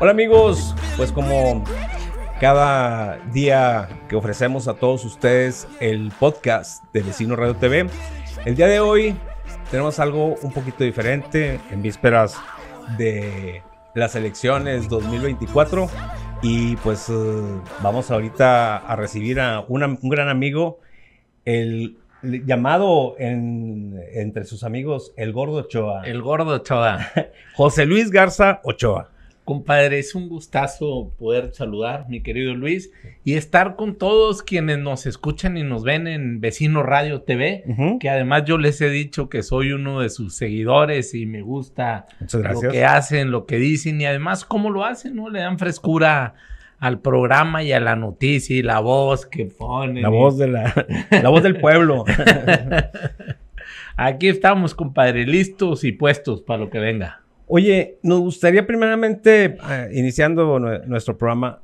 Hola amigos, pues como cada día que ofrecemos a todos ustedes el podcast de Vecino Radio TV, el día de hoy tenemos algo un poquito diferente en vísperas de las elecciones 2024 y pues eh, vamos ahorita a recibir a un gran amigo, el llamado entre sus amigos el Gordo Ochoa. El Gordo Ochoa. José Luis Garza Ochoa. Compadre, es un gustazo poder saludar, mi querido Luis, y estar con todos quienes nos escuchan y nos ven en Vecino Radio TV, que además yo les he dicho que soy uno de sus seguidores y me gusta lo que hacen, lo que dicen y además cómo lo hacen, ¿no? Le dan frescura al programa y a la noticia y la voz que ponen. La voz, de la, la voz del pueblo. Aquí estamos, compadre, listos y puestos para lo que venga. Oye, nos gustaría primeramente, eh, iniciando nuestro programa,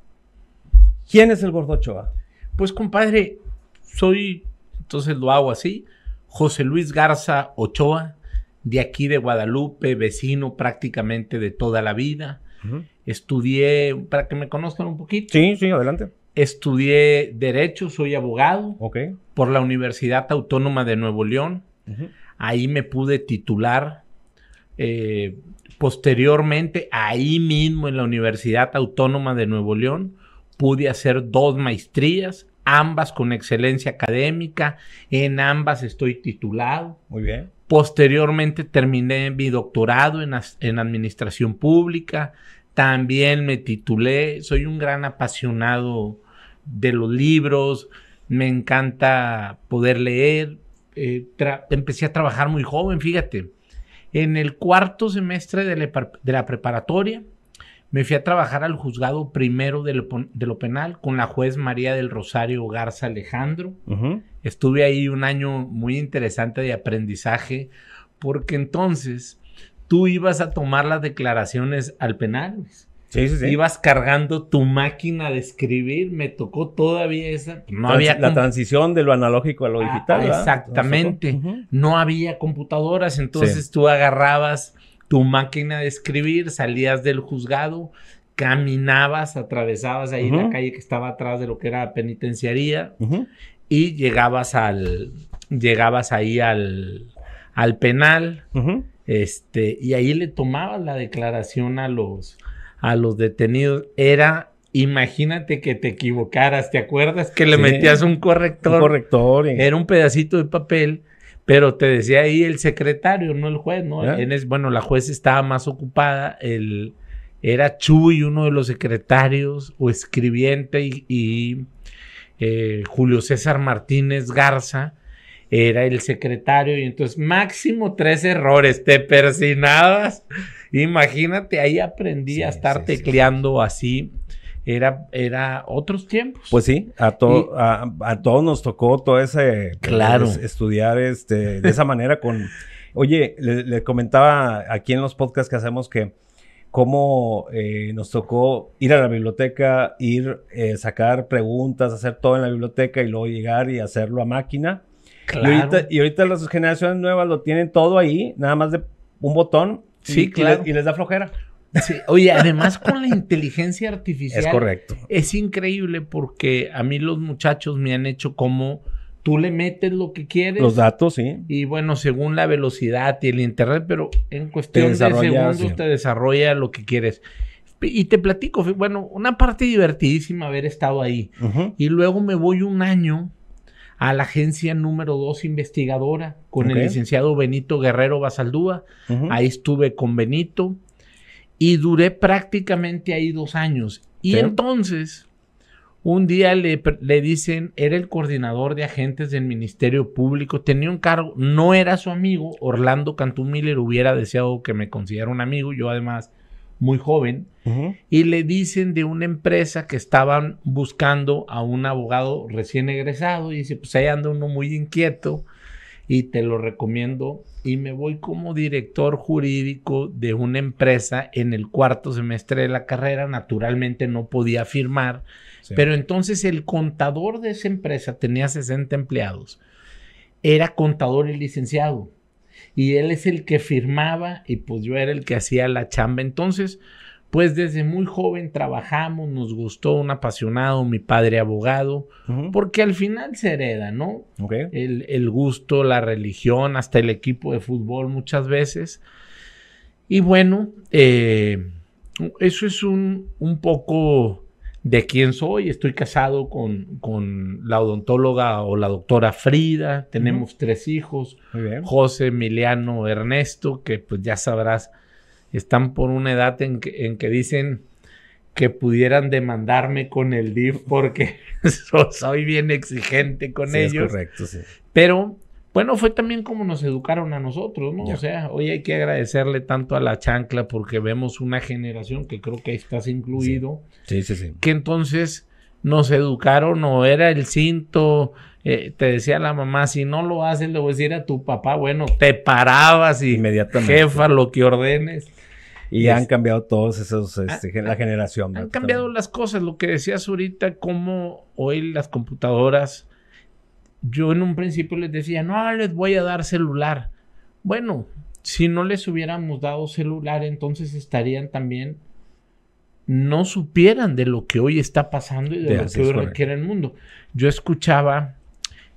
¿quién es el Gordo Ochoa? Pues compadre, soy, entonces lo hago así, José Luis Garza Ochoa, de aquí de Guadalupe, vecino prácticamente de toda la vida. Estudié, para que me conozcan un poquito. Sí, sí, adelante. Estudié Derecho, soy abogado okay. por la Universidad Autónoma de Nuevo León. Ahí me pude titular. Eh, Posteriormente, ahí mismo en la Universidad Autónoma de Nuevo León, pude hacer dos maestrías, ambas con excelencia académica, en ambas estoy titulado. Muy bien. Posteriormente terminé mi doctorado en, en administración pública, también me titulé, soy un gran apasionado de los libros, me encanta poder leer, eh, empecé a trabajar muy joven, fíjate, en el cuarto semestre de la, preparatoria, me fui a trabajar al juzgado primero de lo, penal con la juez María del Rosario Garza Alejandro. Estuve ahí un año muy interesante de aprendizaje porque entonces tú ibas a tomar las declaraciones al penal. Pues. Ibas cargando tu máquina de escribir, me tocó todavía esa. No había la transición de lo analógico a lo ah, digital. Exactamente. No había computadoras, entonces tú agarrabas tu máquina de escribir, salías del juzgado, caminabas, atravesabas ahí la calle que estaba atrás de lo que era la penitenciaría y llegabas al llegabas ahí al, al penal. Este, y ahí le tomabas la declaración a los a los detenidos era Imagínate que te equivocaras, ¿te acuerdas que le metías un corrector? corrector. Eh. Era un pedacito de papel, pero te decía ahí el secretario, no el juez, ¿no? Ah. bueno, la juez estaba más ocupada, el, era Chuy, uno de los secretarios o escribiente, y, eh, Julio César Martínez Garza, era el secretario y entonces máximo tres errores, te persinabas. Imagínate, ahí aprendí a estar tecleando así. Era, era otros tiempos. Pues sí, a, a, todos nos tocó todo ese estudiar este, de esa manera con... Oye, le, comentaba aquí en los podcasts que hacemos que cómo eh, nos tocó ir a la biblioteca, ir, eh, sacar preguntas, hacer todo en la biblioteca y luego llegar y hacerlo a máquina. Claro. Y, ahorita, las generaciones nuevas lo tienen todo ahí, nada más de un botón. Sí, y, claro. y, les, da flojera. Sí. Oye, además con la inteligencia artificial. Es correcto. Es increíble porque a mí los muchachos me han hecho como tú le metes lo que quieres. Los datos, sí. Y bueno, según la velocidad y el internet, pero en cuestión de segundos te desarrolla lo que quieres. Y te platico, bueno, una parte divertidísima haber estado ahí. Y luego me voy un año a la agencia número dos investigadora con el licenciado Benito Guerrero Basaldúa. Ahí estuve con Benito y duré prácticamente ahí dos años. Y entonces, un día le, le, dicen, era el coordinador de agentes del Ministerio Público, tenía un cargo, no era su amigo, Orlando Cantú Miller hubiera deseado que me considerara un amigo, yo además muy joven, y le dicen de una empresa que estaban buscando a un abogado recién egresado, y dice, pues ahí anda uno muy inquieto, y te lo recomiendo, y me voy como director jurídico de una empresa en el cuarto semestre de la carrera, naturalmente no podía firmar, pero entonces el contador de esa empresa tenía 60 empleados, era contador y licenciado y él es el que firmaba y pues yo era el que hacía la chamba. Entonces, pues desde muy joven trabajamos, nos gustó un apasionado, mi padre abogado, porque al final se hereda, ¿no? El, gusto, la religión, hasta el equipo de fútbol muchas veces. Y bueno, eh, eso es un poco de quién soy. Estoy casado con, con la odontóloga o la doctora Frida. Tenemos tres hijos, José, Emiliano, Ernesto, que pues ya sabrás, están por una edad en que, en que dicen que pudieran demandarme con el DIF porque soy bien exigente con ellos. Es correcto, sí. Pero bueno, fue también como nos educaron a nosotros, ¿no? O sea, hoy hay que agradecerle tanto a la chancla porque vemos una generación que creo que ahí estás incluido. Sí, sí, sí. Que entonces nos educaron o era el cinto, eh, te decía la mamá, si no lo haces, le voy a decir a tu papá, bueno, te parabas y inmediatamente. jefa, lo que ordenes. Y, han cambiado todos esos, ah, este, ah, la generación. Han cambiado las cosas, lo que decías ahorita, cómo hoy las computadoras yo en un principio les decía, no, les voy a dar celular. Bueno, si no les hubiéramos dado celular, entonces estarían también, no supieran de lo que hoy está pasando y de, lo que hoy requiere el mundo. Yo escuchaba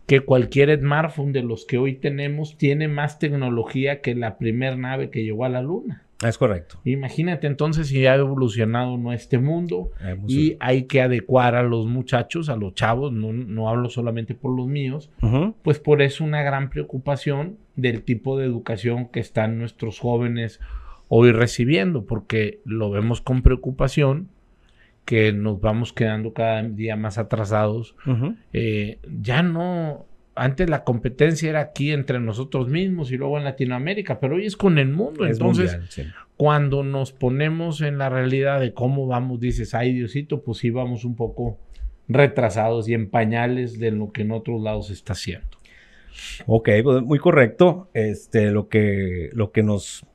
que cualquier smartphone de los que hoy tenemos tiene más tecnología que la primera nave que llegó a la luna. Es correcto. Imagínate entonces si ha evolucionado no este mundo ah, y hay que adecuar a los muchachos, a los chavos, no, hablo solamente por los míos, pues por eso una gran preocupación del tipo de educación que están nuestros jóvenes hoy recibiendo, porque lo vemos con preocupación que nos vamos quedando cada día más atrasados. Eh, ya no, antes la competencia era aquí entre nosotros mismos y luego en Latinoamérica, pero hoy es con el mundo. Entonces, cuando nos ponemos en la realidad de cómo vamos, dices, ay Diosito, pues sí vamos un poco retrasados y en pañales de lo que en otros lados se está haciendo. Ok, pues, muy correcto. Este, lo que, lo que nos,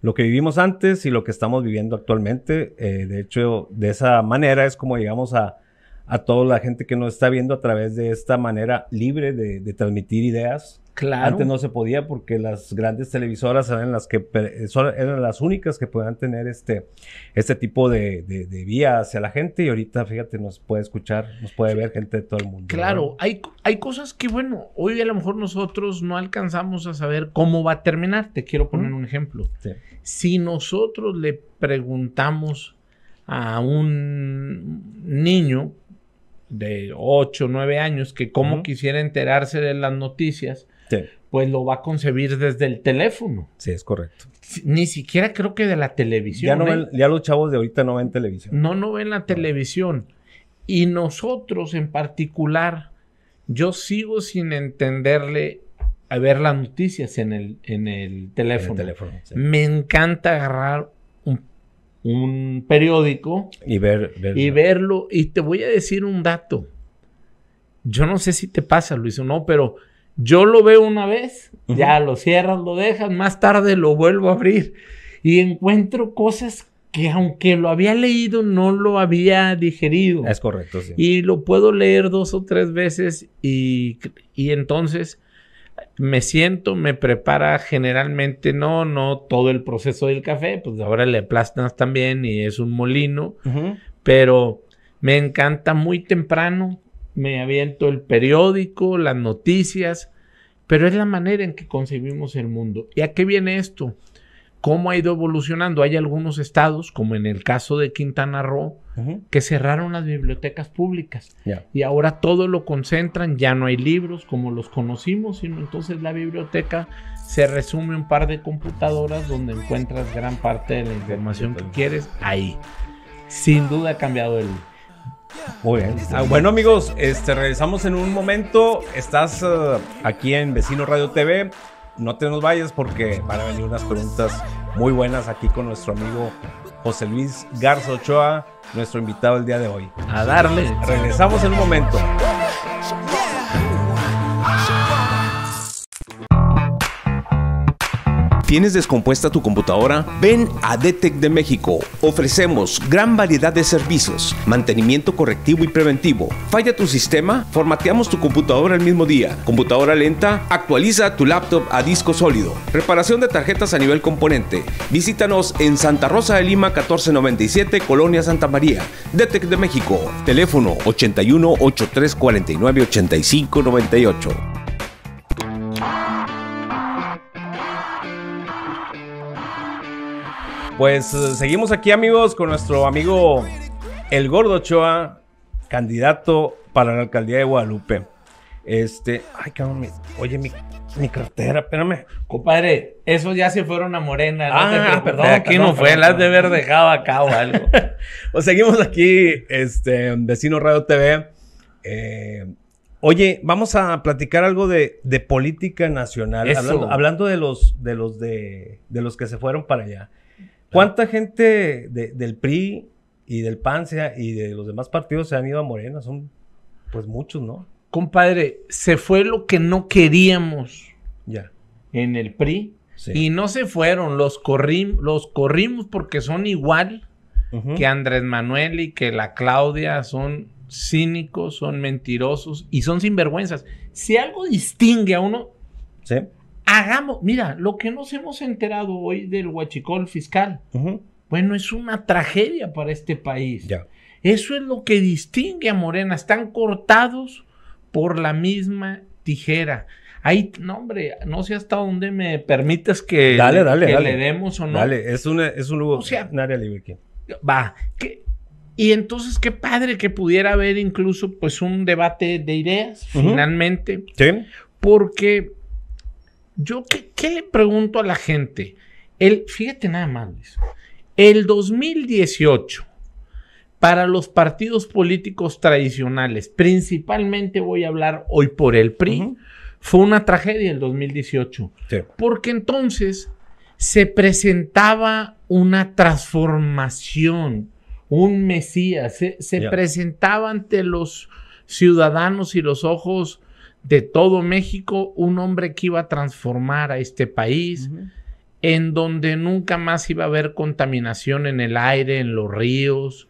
lo que vivimos antes y lo que estamos viviendo actualmente, eh, de hecho, de esa manera es como llegamos a, a toda la gente que nos está viendo a través de esta manera libre de, transmitir ideas. Claro. Antes no se podía porque las grandes televisoras eran las que eran las únicas que podían tener este, este tipo de, vía hacia la gente y ahorita, fíjate, nos puede escuchar, nos puede ver gente de todo el mundo. Claro, hay, hay cosas que, bueno, hoy a lo mejor nosotros no alcanzamos a saber cómo va a terminar. Te quiero poner un ejemplo. Si nosotros le preguntamos a un niño de 8, 9 años, que como quisiera enterarse de las noticias, pues lo va a concebir desde el teléfono. Sí, es correcto. Ni siquiera creo que de la televisión. Ya, no ¿eh? los chavos de ahorita no ven televisión. No, no ven la televisión. Y nosotros en particular, yo sigo sin entenderle a ver las noticias en el, en el teléfono. teléfono Me encanta agarrar un periódico y, ver, verlo. y verlo. Y te voy a decir un dato. Yo no sé si te pasa, Luis, o no, pero yo lo veo una vez, ya lo cierras, lo dejas, más tarde lo vuelvo a abrir y encuentro cosas que aunque lo había leído, no lo había digerido. Es correcto, sí. Y lo puedo leer dos o tres veces y, y entonces me siento, me prepara generalmente, no, no todo el proceso del café, pues ahora le aplastas también y es un molino, pero me encanta muy temprano, me aviento el periódico, las noticias, pero es la manera en que concebimos el mundo. ¿Y a qué viene esto? ¿Cómo ha ido evolucionando? Hay algunos estados, como en el caso de Quintana Roo, que cerraron las bibliotecas públicas y ahora todo lo concentran, ya no hay libros como los conocimos, sino entonces la biblioteca se resume un par de computadoras donde encuentras gran parte de la información que quieres ahí. Sin duda ha cambiado el, ah, bueno, amigos, este, regresamos en un momento. Estás eh, aquí en Vecino Radio TV. No te nos vayas porque van a venir unas preguntas muy buenas aquí con nuestro amigo José Luis Garza Ochoa, nuestro invitado el día de hoy. A darle. Regresamos en un momento. ¿Tienes descompuesta tu computadora? Ven a DETEC de México. Ofrecemos gran variedad de servicios, mantenimiento correctivo y preventivo. ¿Falla tu sistema? Formateamos tu computadora el mismo día. ¿Computadora lenta? Actualiza tu laptop a disco sólido. Reparación de tarjetas a nivel componente. Visítanos en Santa Rosa de Lima 1497, Colonia Santa María. DETEC de México. Teléfono 81 83 49 85 Pues eh, seguimos aquí, amigos, con nuestro amigo El Gordo Ochoa, candidato para la alcaldía de Guadalupe. Este, ay, cabrón, oye, mi, mi cartera, espérame. Compadre, esos ya se fueron a Morena. Ah, perdón, aquí no, fue, las de haber dejado acá o algo. pues seguimos aquí, este, Vecino Radio TV. Eh, oye, vamos a platicar algo de, política nacional. Hablando, de los de los de los que se fueron para allá. ¿Cuánta gente del PRI y del PAN e y de los demás partidos se han ido a Morena? Son pues muchos, ¿no? Compadre, se fue lo que no queríamos ya en el PRI y no se fueron, los, los corrimos porque son igual que Andrés Manuel y que la Claudia, son cínicos, son mentirosos y son sinvergüenzas. Si algo distingue a uno, ¿Sí? Hagamos, mira, lo que nos hemos enterado hoy del huachicol fiscal, bueno, es una tragedia para este país. Eso es lo que distingue a Morena. Están cortados por la misma tijera. Ahí, no, hombre, no sé hasta dónde me permites que, dale, dale, que le demos o no. Dale, es, es un lugar, o sea, área libre Va. y entonces, qué padre que pudiera haber incluso pues un debate de ideas, finalmente. Sí. Porque yo qué, pregunto a la gente. El, fíjate nada más, El 2018, para los partidos políticos tradicionales, principalmente voy a hablar hoy por el PRI, fue una tragedia el 2018. Porque entonces se presentaba una transformación, un Mesías, se, presentaba ante los ciudadanos y los ojos de todo México, un hombre que iba a transformar a este país, en donde nunca más iba a haber contaminación en el aire, en los ríos,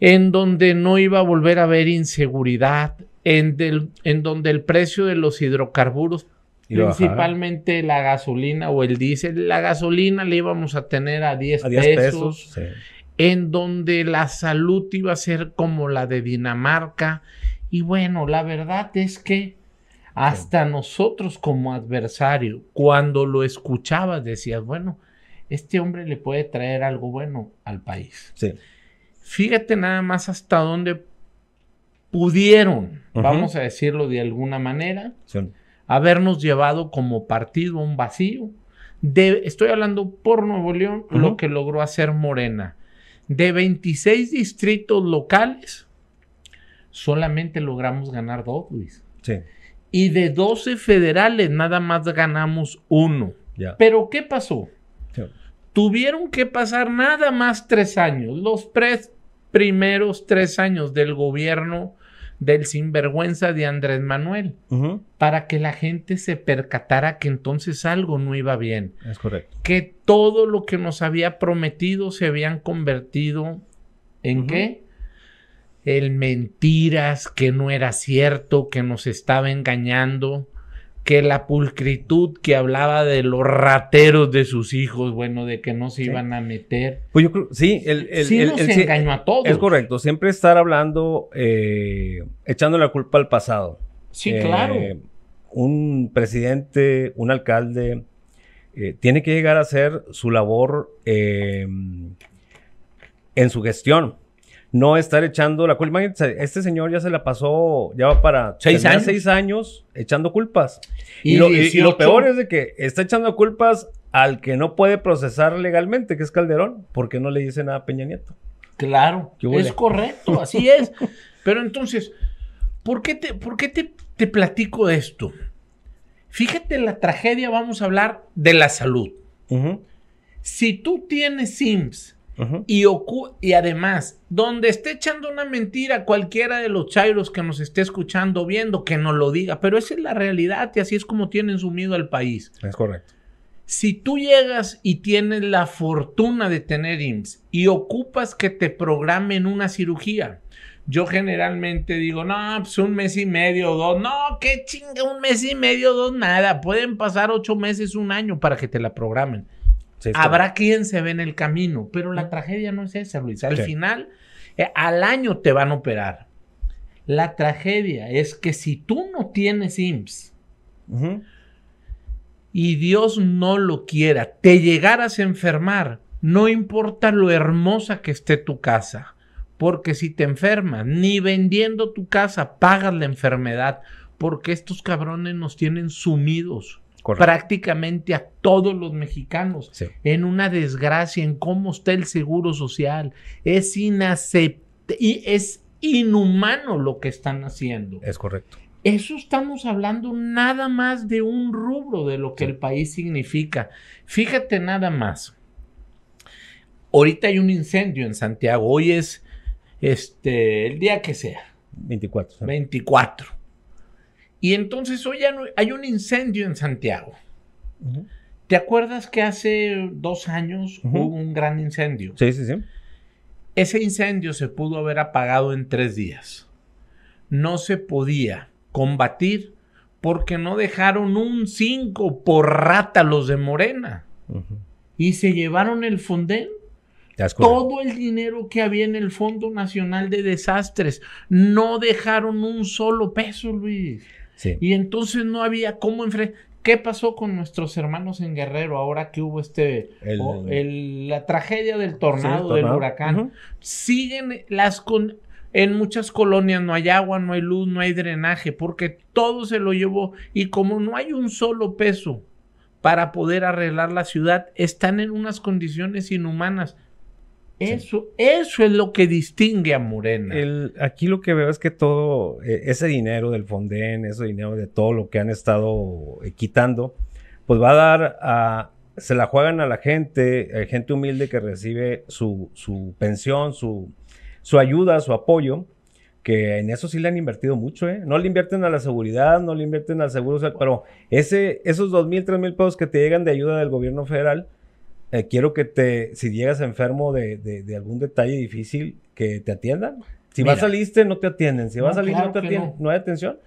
en donde no iba a volver a haber inseguridad, en, en donde el precio de los hidrocarburos, principalmente la gasolina o el diésel, la gasolina le íbamos a tener a 10, pesos, en donde la salud iba a ser como la de Dinamarca, y bueno, la verdad es que hasta nosotros como adversario, cuando lo escuchabas, decías, bueno, este hombre le puede traer algo bueno al país. Sí. Fíjate nada más hasta dónde pudieron, vamos a decirlo de alguna manera, habernos llevado como partido a un vacío. De, estoy hablando por Nuevo León, lo que logró hacer Morena. De 26 distritos locales, solamente logramos ganar dos, Luis. Sí. Y de 12 federales nada más ganamos uno. Ya. Pero ¿qué pasó? Tuvieron que pasar nada más tres años, los tres primeros tres años del gobierno del sinvergüenza de Andrés Manuel, para que la gente se percatara que entonces algo no iba bien. Es correcto. Que todo lo que nos había prometido se habían convertido en qué? el mentiras, que no era cierto, que nos estaba engañando, que la pulcritud que hablaba de los rateros de sus hijos, bueno, de que no se iban a meter. Pues yo creo, sí, el, sí engañó a todos. Es correcto, siempre estar hablando, eh, echando la culpa al pasado. Sí, claro. Eh, un presidente, un alcalde, eh, tiene que llegar a hacer su labor en su gestión no estar echando la culpa. este señor ya se la pasó, ya va para seis años, echando culpas. Y, lo, peor es de que está echando culpas al que no puede procesar legalmente, que es Calderón, porque no le dice nada a Peña Nieto. Claro, es correcto, así es. Pero entonces, ¿por qué, te, qué te, platico esto? Fíjate la tragedia, vamos a hablar de la salud. Si tú tienes SIMS, y, además, donde esté echando una mentira cualquiera de los chairos que nos esté escuchando, viendo, que no lo diga. Pero esa es la realidad y así es como tienen sumido al país. Es correcto. Si tú llegas y tienes la fortuna de tener IMSS y ocupas que te programen una cirugía, yo generalmente digo, no, pues un mes y medio, dos, no, qué chinga, un mes y medio, dos, nada, pueden pasar ocho meses, un año para que te la programen. Habrá quien se ve en el camino, pero la tragedia no es esa, Luis. Al final, eh, al año te van a operar. La tragedia es que si tú no tienes IMSS y Dios no lo quiera, te llegaras a enfermar, no importa lo hermosa que esté tu casa, porque si te enfermas, ni vendiendo tu casa pagas la enfermedad, porque estos cabrones nos tienen sumidos prácticamente a todos los mexicanos en una desgracia, en cómo está el seguro social. Es inaceptable y es inhumano lo que están haciendo. Es correcto. Eso estamos hablando nada más de un rubro de lo que el país significa. Fíjate nada más. Ahorita hay un incendio en Santiago. Hoy es este el día que sea. 24. 24. Y entonces hoy hay un incendio en Santiago. ¿Te acuerdas que hace dos años hubo un gran incendio? Sí, sí, sí. Ese incendio se pudo haber apagado en tres días. No se podía combatir porque no dejaron un cinco por rata los de Morena. Y se llevaron el fondén. Todo el dinero que había en el Fondo Nacional de Desastres. No dejaron un solo peso, Luis. Y entonces no había cómo enfrentar. ¿Qué pasó con nuestros hermanos en Guerrero ahora que hubo este oh, la tragedia del tornado, del huracán? Siguen las con en muchas colonias no hay agua, no hay luz, no hay drenaje, porque todo se lo llevó y como no hay un solo peso para poder arreglar la ciudad, están en unas condiciones inhumanas. Eso, eso es lo que distingue a Morena. aquí lo que veo es que todo eh, ese dinero del Fonden, ese dinero de todo lo que han estado eh, quitando, pues va a dar a... Se la juegan a la gente, eh, gente humilde que recibe su, pensión, su, su ayuda, su apoyo, que en eso sí le han invertido mucho, ¿eh? No le invierten a la seguridad, no le invierten al seguro, pero ese, esos dos mil, tres mil pesos que te llegan de ayuda del gobierno federal, eh, quiero que te, si llegas enfermo de, algún detalle difícil, que te atiendan. Si vas al liste, no te atienden. Si vas a salir, no te atienden. No. hay atención.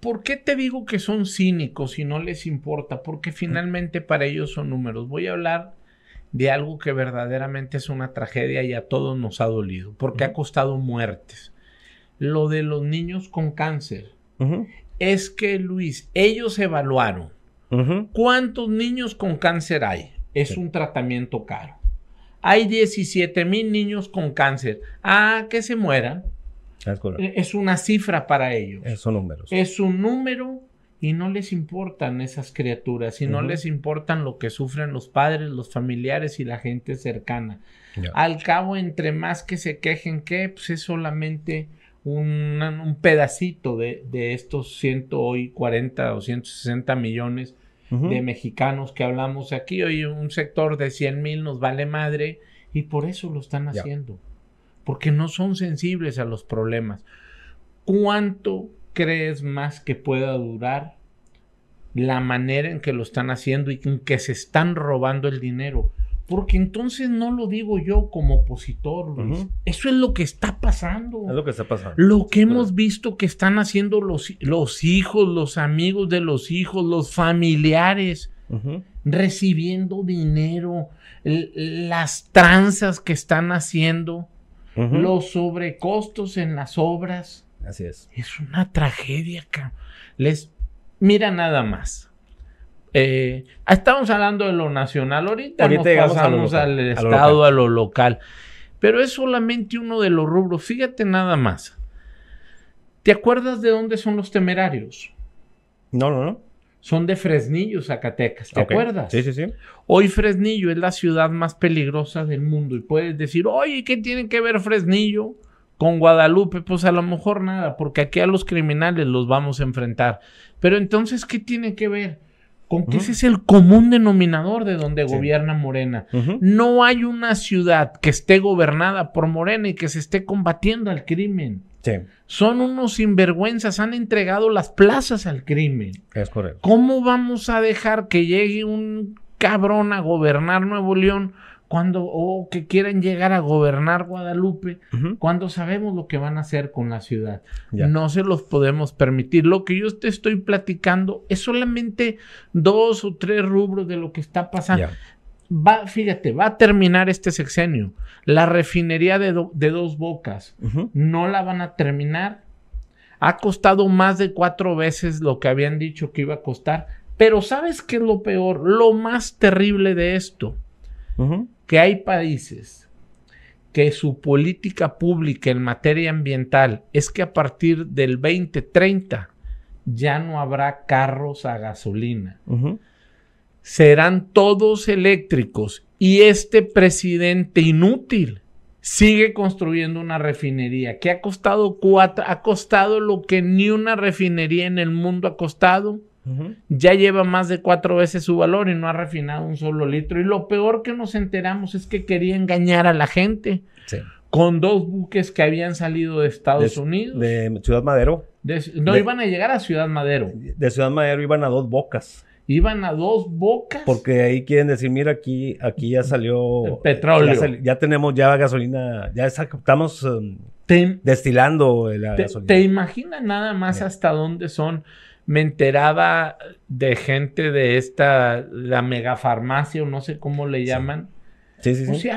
¿Por qué te digo que son cínicos y no les importa? Porque finalmente para ellos son números. Voy a hablar de algo que verdaderamente es una tragedia y a todos nos ha dolido, porque ha costado muertes. Lo de los niños con cáncer. Es que, Luis, ellos evaluaron cuántos niños con cáncer hay es un tratamiento caro. Hay 17 mil niños con cáncer. Ah, que se mueran. Es, eh, una cifra para ellos. Es eh, un número. Es un número y no les importan esas criaturas y no les importan lo que sufren los padres, los familiares y la gente cercana. Al cabo, entre más que se quejen, que pues es solamente un, pedacito de, de estos 140 o 160 millones de mexicanos que hablamos aquí. hoy un sector de 100 mil nos vale madre y por eso lo están haciendo, porque no son sensibles a los problemas. ¿Cuánto crees más que pueda durar la manera en que lo están haciendo y en que se están robando el dinero? Porque entonces no lo digo yo como opositor, Luis. Eso es lo que está pasando. Es lo que está pasando. Lo que hemos visto que están haciendo los, hijos, los amigos de los hijos, los familiares, recibiendo dinero, las tranzas que están haciendo, los sobrecostos en las obras. Así es. Es una tragedia, cabrón. Les, mira nada más. Eh, estamos hablando de lo nacional ahorita, pasamos al estado, a lo, local. Pero es solamente uno de los rubros. Fíjate nada más. ¿Te acuerdas de dónde son los temerarios? No, no, no. Son de Fresnillo, Zacatecas. ¿Te acuerdas? Sí, sí, sí. Hoy Fresnillo es la ciudad más peligrosa del mundo. Y puedes decir, oye, ¿qué tiene que ver Fresnillo con Guadalupe? Pues a lo mejor nada, porque aquí a los criminales los vamos a enfrentar. Pero entonces, ¿qué tiene que ver? con ese es el común denominador de donde gobierna Morena. No hay una ciudad que esté gobernada por Morena y que se esté combatiendo al crimen. Sí. Son unos sinvergüenzas, han entregado las plazas al crimen. Es correcto. ¿Cómo vamos a dejar que llegue un cabrón a gobernar Nuevo León cuando o que quieran llegar a gobernar Guadalupe, cuando sabemos lo que van a hacer con la ciudad. No se los podemos permitir. Lo que yo te estoy platicando es solamente dos o tres rubros de lo que está pasando. Va, fíjate, va a terminar este sexenio. La refinería de, dos bocas no la van a terminar. Ha costado más de cuatro veces lo que habían dicho que iba a costar. Pero ¿sabes qué es lo peor? Lo más terrible de esto que hay países que su política pública en materia ambiental es que a partir del 2030 ya no habrá carros a gasolina. Serán todos eléctricos y este presidente inútil sigue construyendo una refinería que ha costado cuatro, ha costado lo que ni una refinería en el mundo ha costado ya lleva más de cuatro veces su valor y no ha refinado un solo litro. Y lo peor que nos enteramos es que quería engañar a la gente con dos buques que habían salido de Estados Unidos. De Ciudad Madero. no iban a llegar a Ciudad Madero. De Ciudad Madero iban a dos bocas. Iban a dos bocas. Porque ahí quieren decir, mira, aquí, aquí ya salió eh, petróleo. Ya, tenemos ya gasolina, ya estamos em, destilando te, gasolina. imaginas nada más hasta dónde son? me enteraba de gente de esta, la megafarmacia o no sé cómo le llaman. Sí, sí, sí.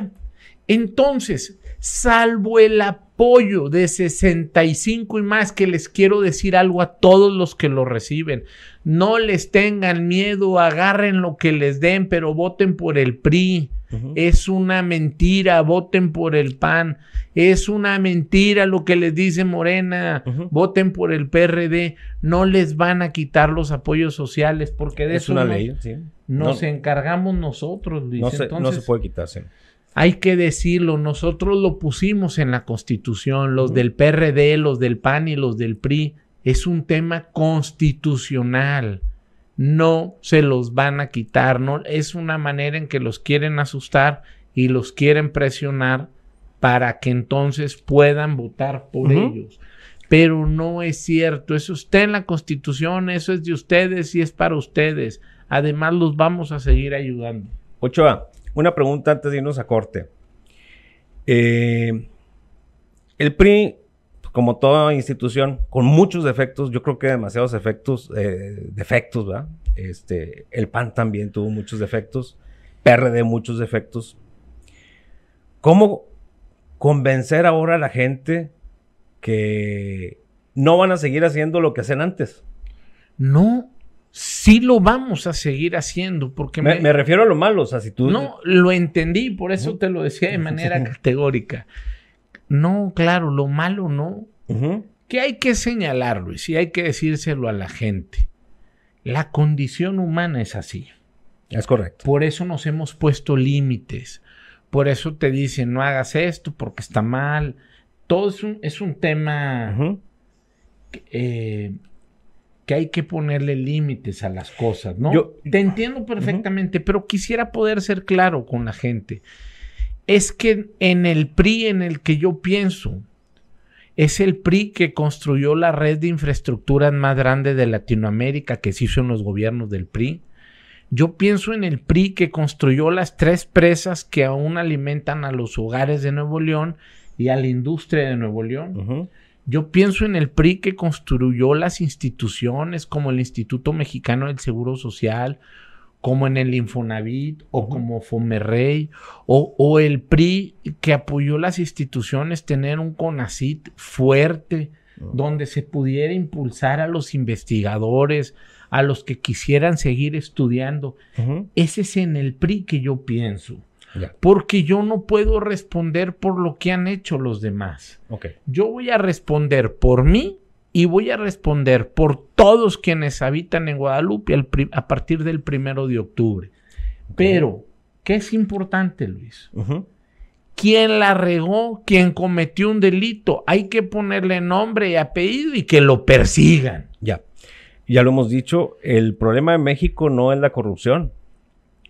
entonces, salvo el apoyo de 65 y más, que les quiero decir algo a todos los que lo reciben, no les tengan miedo, agarren lo que les den, pero voten por el PRI. Es una mentira, voten por el PAN. Es una mentira lo que les dice Morena, voten por el PRD. No les van a quitar los apoyos sociales porque de eso una nos, ley, encargamos nosotros, No se, puede quitarse. Hay que decirlo, nosotros lo pusimos en la Constitución, los del PRD, los del PAN y los del PRI. Es un tema constitucional. No se los van a quitar. No, es una manera en que los quieren asustar y los quieren presionar para que entonces puedan votar por ellos. Pero no es cierto. Eso está en la Constitución. Eso es de ustedes y es para ustedes. Además, los vamos a seguir ayudando. Ochoa, una pregunta antes de irnos a corte. Eh, el PRI como toda institución, con muchos defectos, yo creo que demasiados efectos, eh, defectos, ¿verdad? Este, el PAN también tuvo muchos defectos, PRD muchos defectos. ¿Cómo convencer ahora a la gente que no van a seguir haciendo lo que hacen antes? No, sí lo vamos a seguir haciendo. Porque me, refiero a lo malo, o sea, si tú... No, lo entendí, por eso te lo decía de manera categórica. No, claro, lo malo no. Que hay que señalarlo y si hay que decírselo a la gente. La condición humana es así. Es correcto. Por eso nos hemos puesto límites. Por eso te dicen, no hagas esto porque está mal. Todo es un, tema eh, que, hay que ponerle límites a las cosas, ¿no? Yo, te entiendo perfectamente, pero quisiera poder ser claro con la gente es que en el PRI en el que yo pienso, es el PRI que construyó la red de infraestructuras más grande de Latinoamérica que se hizo en los gobiernos del PRI. Yo pienso en el PRI que construyó las tres presas que aún alimentan a los hogares de Nuevo León y a la industria de Nuevo León. Yo pienso en el PRI que construyó las instituciones como el Instituto Mexicano del Seguro Social, como en el Infonavit o como Fomerrey o, el PRI que apoyó las instituciones tener un CONACIT fuerte ah. donde se pudiera impulsar a los investigadores, a los que quisieran seguir estudiando. Ese es en el PRI que yo pienso. Porque yo no puedo responder por lo que han hecho los demás. Yo voy a responder por mí y voy a responder por todos quienes habitan en Guadalupe a partir del primero de octubre. Pero, ¿qué es importante, Luis? ¿Quién la regó? ¿Quién cometió un delito? Hay que ponerle nombre y apellido y que lo persigan. Ya. Ya lo hemos dicho, el problema de México no es la corrupción,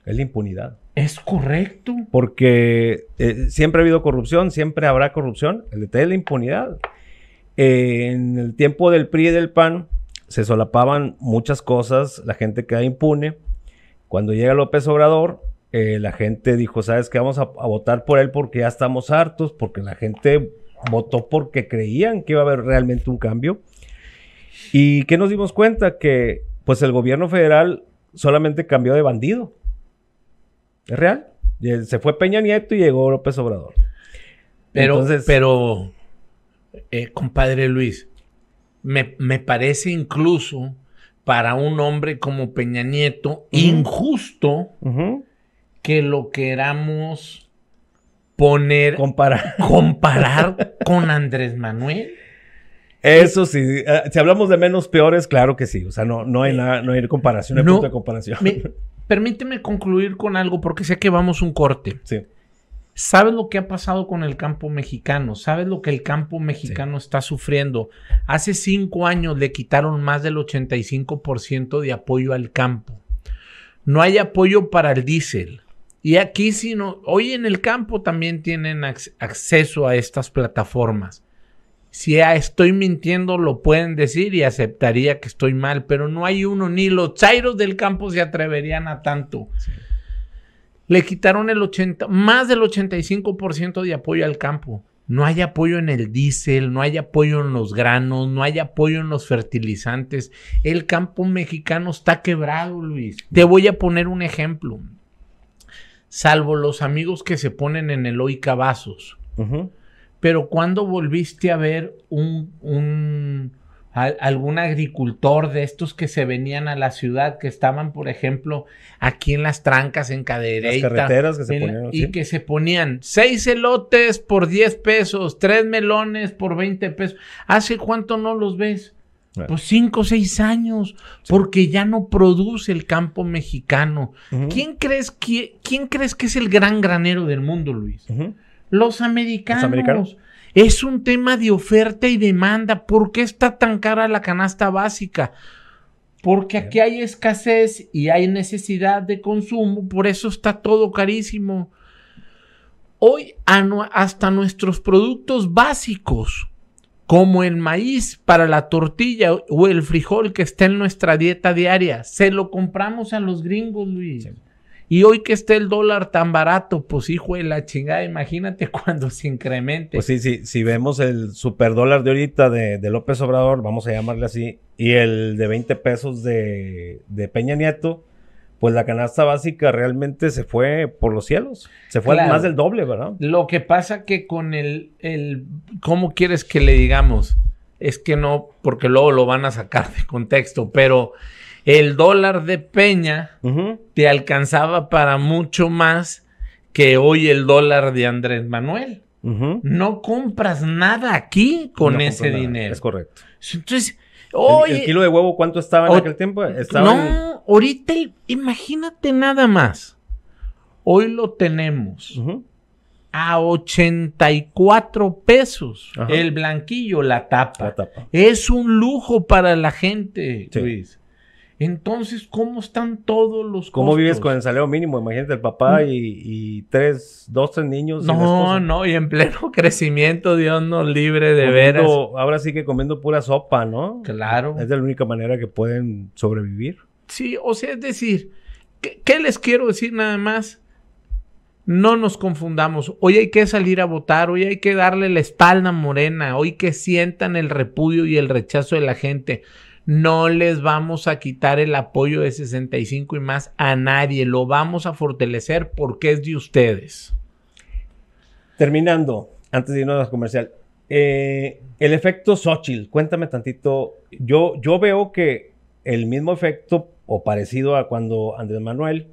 es la impunidad. Es correcto. Porque eh, siempre ha habido corrupción, siempre habrá corrupción. El detalle es la impunidad en el tiempo del PRI y del PAN se solapaban muchas cosas, la gente queda impune. Cuando llega López Obrador, eh, la gente dijo, ¿sabes que Vamos a, votar por él porque ya estamos hartos, porque la gente votó porque creían que iba a haber realmente un cambio. ¿Y que nos dimos cuenta? Que pues el gobierno federal solamente cambió de bandido. ¿Es real? Se fue Peña Nieto y llegó López Obrador. Pero, pero eh, compadre Luis, me, parece incluso para un hombre como Peña Nieto injusto que lo queramos poner, comparar, comparar con Andrés Manuel. Eso sí, eh, si hablamos de menos peores, claro que sí. O sea, no, no hay eh, nada, no hay comparación, no, comparación. permíteme concluir con algo porque sé que vamos un corte. Sí sabes lo que ha pasado con el campo mexicano, sabes lo que el campo mexicano está sufriendo. Hace cinco años le quitaron más del 85% de apoyo al campo. No hay apoyo para el diésel. Y aquí, si no, hoy en el campo también tienen acceso a estas plataformas. Si estoy mintiendo, lo pueden decir y aceptaría que estoy mal, pero no hay uno, ni los chairos del campo se atreverían a tanto. Le quitaron el 80, más del 85% de apoyo al campo. No hay apoyo en el diésel, no hay apoyo en los granos, no hay apoyo en los fertilizantes. El campo mexicano está quebrado, Luis. Te mm. voy a poner un ejemplo. Salvo los amigos que se ponen en el hoy cabazos. Pero cuando volviste a ver un, un algún agricultor de estos que se venían a la ciudad, que estaban, por ejemplo, aquí en las trancas, en Cadereyta. que se ponían. Y que se ponían seis elotes por 10 pesos, tres melones por 20 pesos. ¿Hace cuánto no los ves? Pues cinco o seis años, porque ya no produce el campo mexicano. ¿Quién, crees que, ¿Quién crees que es el gran granero del mundo, Luis? Los americanos. Los americanos. Es un tema de oferta y demanda. ¿Por qué está tan cara la canasta básica? Porque aquí hay escasez y hay necesidad de consumo, por eso está todo carísimo. Hoy hasta nuestros productos básicos, como el maíz para la tortilla o el frijol que está en nuestra dieta diaria, se lo compramos a los gringos, Luis. Y hoy que está el dólar tan barato, pues hijo de la chingada, imagínate cuando se incremente. Pues sí, sí, si vemos el super dólar de ahorita de, López Obrador, vamos a llamarle así, y el de 20 pesos de, Peña Nieto, pues la canasta básica realmente se fue por los cielos. Se fue más del doble, ¿verdad? Lo que pasa que con el, ¿cómo quieres que le digamos? Es que no, porque luego lo van a sacar de contexto, pero el dólar de Peña te alcanzaba para mucho más que hoy el dólar de Andrés Manuel. No compras nada aquí con ese dinero. Es correcto. Entonces, hoy. ¿El, kilo de huevo cuánto estaba en aquel tiempo? no, ahorita, imagínate nada más. Hoy lo tenemos a 84 pesos. El blanquillo, la tapa. Es un lujo para la gente, Luis. Entonces, ¿cómo están todos los ¿Cómo vives con el salario mínimo? Imagínate el papá mm. y, tres, dos, tres niños. No, no, y en pleno crecimiento, Dios nos libre de veras. Ahora sí que comiendo pura sopa, ¿no? Claro. Es la única manera que pueden sobrevivir. Sí, o sea, es decir, ¿qué, qué les quiero decir nada más? No nos confundamos. Hoy hay que salir a votar, hoy hay que darle la espalda morena, hoy que sientan el repudio y el rechazo de la gente no les vamos a quitar el apoyo de 65 y más a nadie, lo vamos a fortalecer porque es de ustedes. Terminando, antes de irnos al comercial, eh, el efecto Xochitl, cuéntame tantito, yo, yo veo que el mismo efecto o parecido a cuando Andrés Manuel,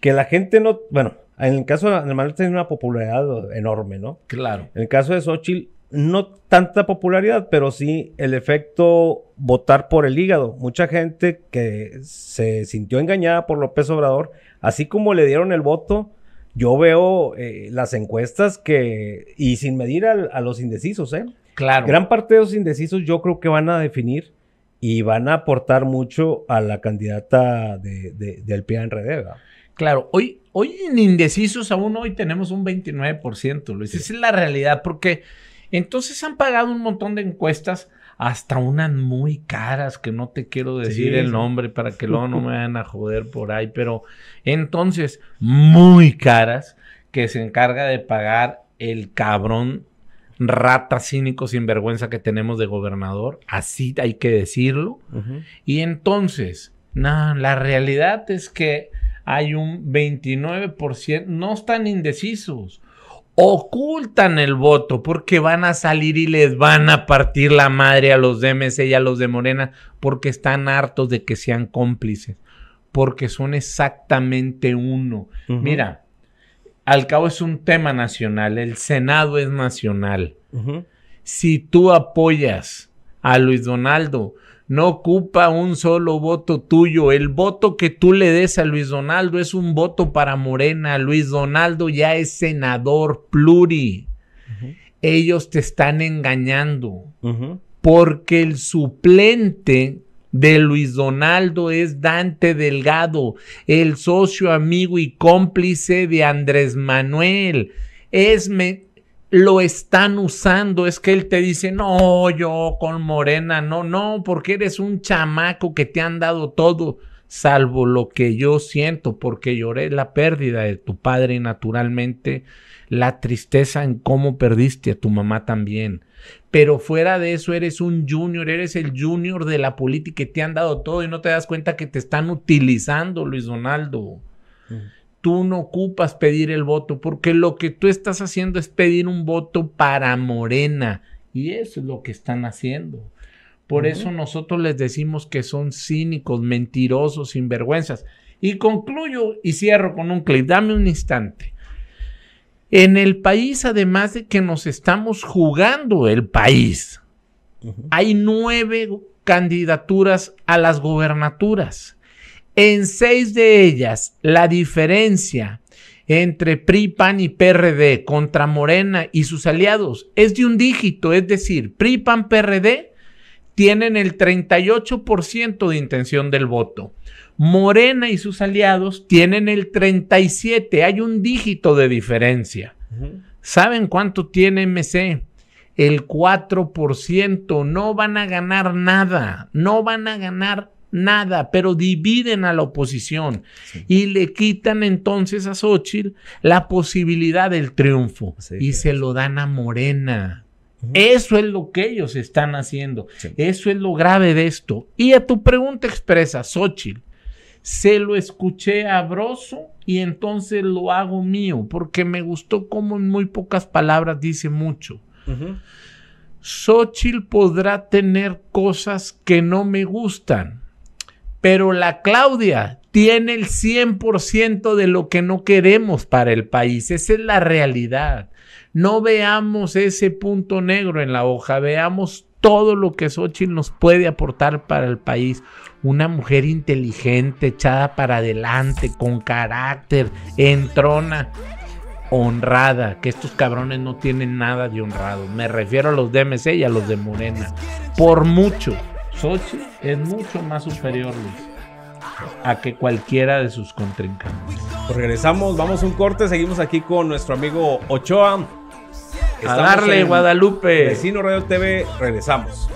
que la gente no, bueno, en el caso de Andrés Manuel tiene una popularidad enorme, ¿no? Claro. En el caso de Xochitl, no tanta popularidad, pero sí el efecto votar por el hígado. Mucha gente que se sintió engañada por López Obrador, así como le dieron el voto, yo veo eh, las encuestas que, y sin medir a, los indecisos, ¿eh? Claro. Gran parte de los indecisos yo creo que van a definir y van a aportar mucho a la candidata de, del Redega. Claro, hoy, hoy en indecisos aún hoy tenemos un 29%, Luis. Esa es la realidad, porque... Entonces han pagado un montón de encuestas, hasta unas muy caras, que no te quiero decir el nombre para que luego no me vayan a joder por ahí, pero entonces muy caras que se encarga de pagar el cabrón rata cínico sinvergüenza que tenemos de gobernador, así hay que decirlo. Y entonces, la realidad es que hay un 29%, no están indecisos, ocultan el voto porque van a salir y les van a partir la madre a los de MC y a los de Morena porque están hartos de que sean cómplices, porque son exactamente uno. Mira, al cabo es un tema nacional, el Senado es nacional. Si tú apoyas a Luis Donaldo, no ocupa un solo voto tuyo. El voto que tú le des a Luis Donaldo es un voto para Morena. Luis Donaldo ya es senador pluri. Ellos te están engañando porque el suplente de Luis Donaldo es Dante Delgado, el socio, amigo y cómplice de Andrés Manuel. Esme lo están usando. Es que él te dice, no, yo con Morena, no, no, porque eres un chamaco que te han dado todo, salvo lo que yo siento, porque lloré la pérdida de tu padre naturalmente la tristeza en cómo perdiste a tu mamá también. Pero fuera de eso, eres un junior, eres el junior de la política y te han dado todo y no te das cuenta que te están utilizando, Luis Donaldo. Mm. Tú no ocupas pedir el voto porque lo que tú estás haciendo es pedir un voto para Morena y eso es lo que están haciendo. Por eso nosotros les decimos que son cínicos, mentirosos, sinvergüenzas. Y concluyo y cierro con un clip. Dame un instante. En el país, además de que nos estamos jugando el país, hay nueve candidaturas a las gobernaturas. En seis de ellas, la diferencia entre Pripan y PRD contra Morena y sus aliados es de un dígito, es decir, pripan PAN, PRD tienen el 38% de intención del voto. Morena y sus aliados tienen el 37%, hay un dígito de diferencia. ¿Saben cuánto tiene MC? El 4%, no van a ganar nada, no van a ganar nada, pero dividen a la oposición y le quitan entonces a Xochitl la posibilidad del triunfo y se lo dan a Morena. Eso es lo que ellos están haciendo. Eso es lo grave de esto. Y a tu pregunta expresa, Xochitl, se lo escuché a y entonces lo hago mío, porque me gustó como en muy pocas palabras dice mucho. Uh podrá tener cosas que no me gustan, pero la Claudia tiene el 100% de lo que no queremos para el país. Esa es la realidad. No veamos ese punto negro en la hoja, veamos todo lo que Xochitl nos puede aportar para el país. Una mujer inteligente, echada para adelante, con carácter, en trona honrada, que estos cabrones no tienen nada de honrado. Me refiero a los de MC y a los de Morena. Por mucho. Sochi es mucho más superior, a que cualquiera de sus contrincantes. Pues regresamos, vamos un corte, seguimos aquí con nuestro amigo Ochoa. a darle, Guadalupe. Vecino Radio TV, regresamos.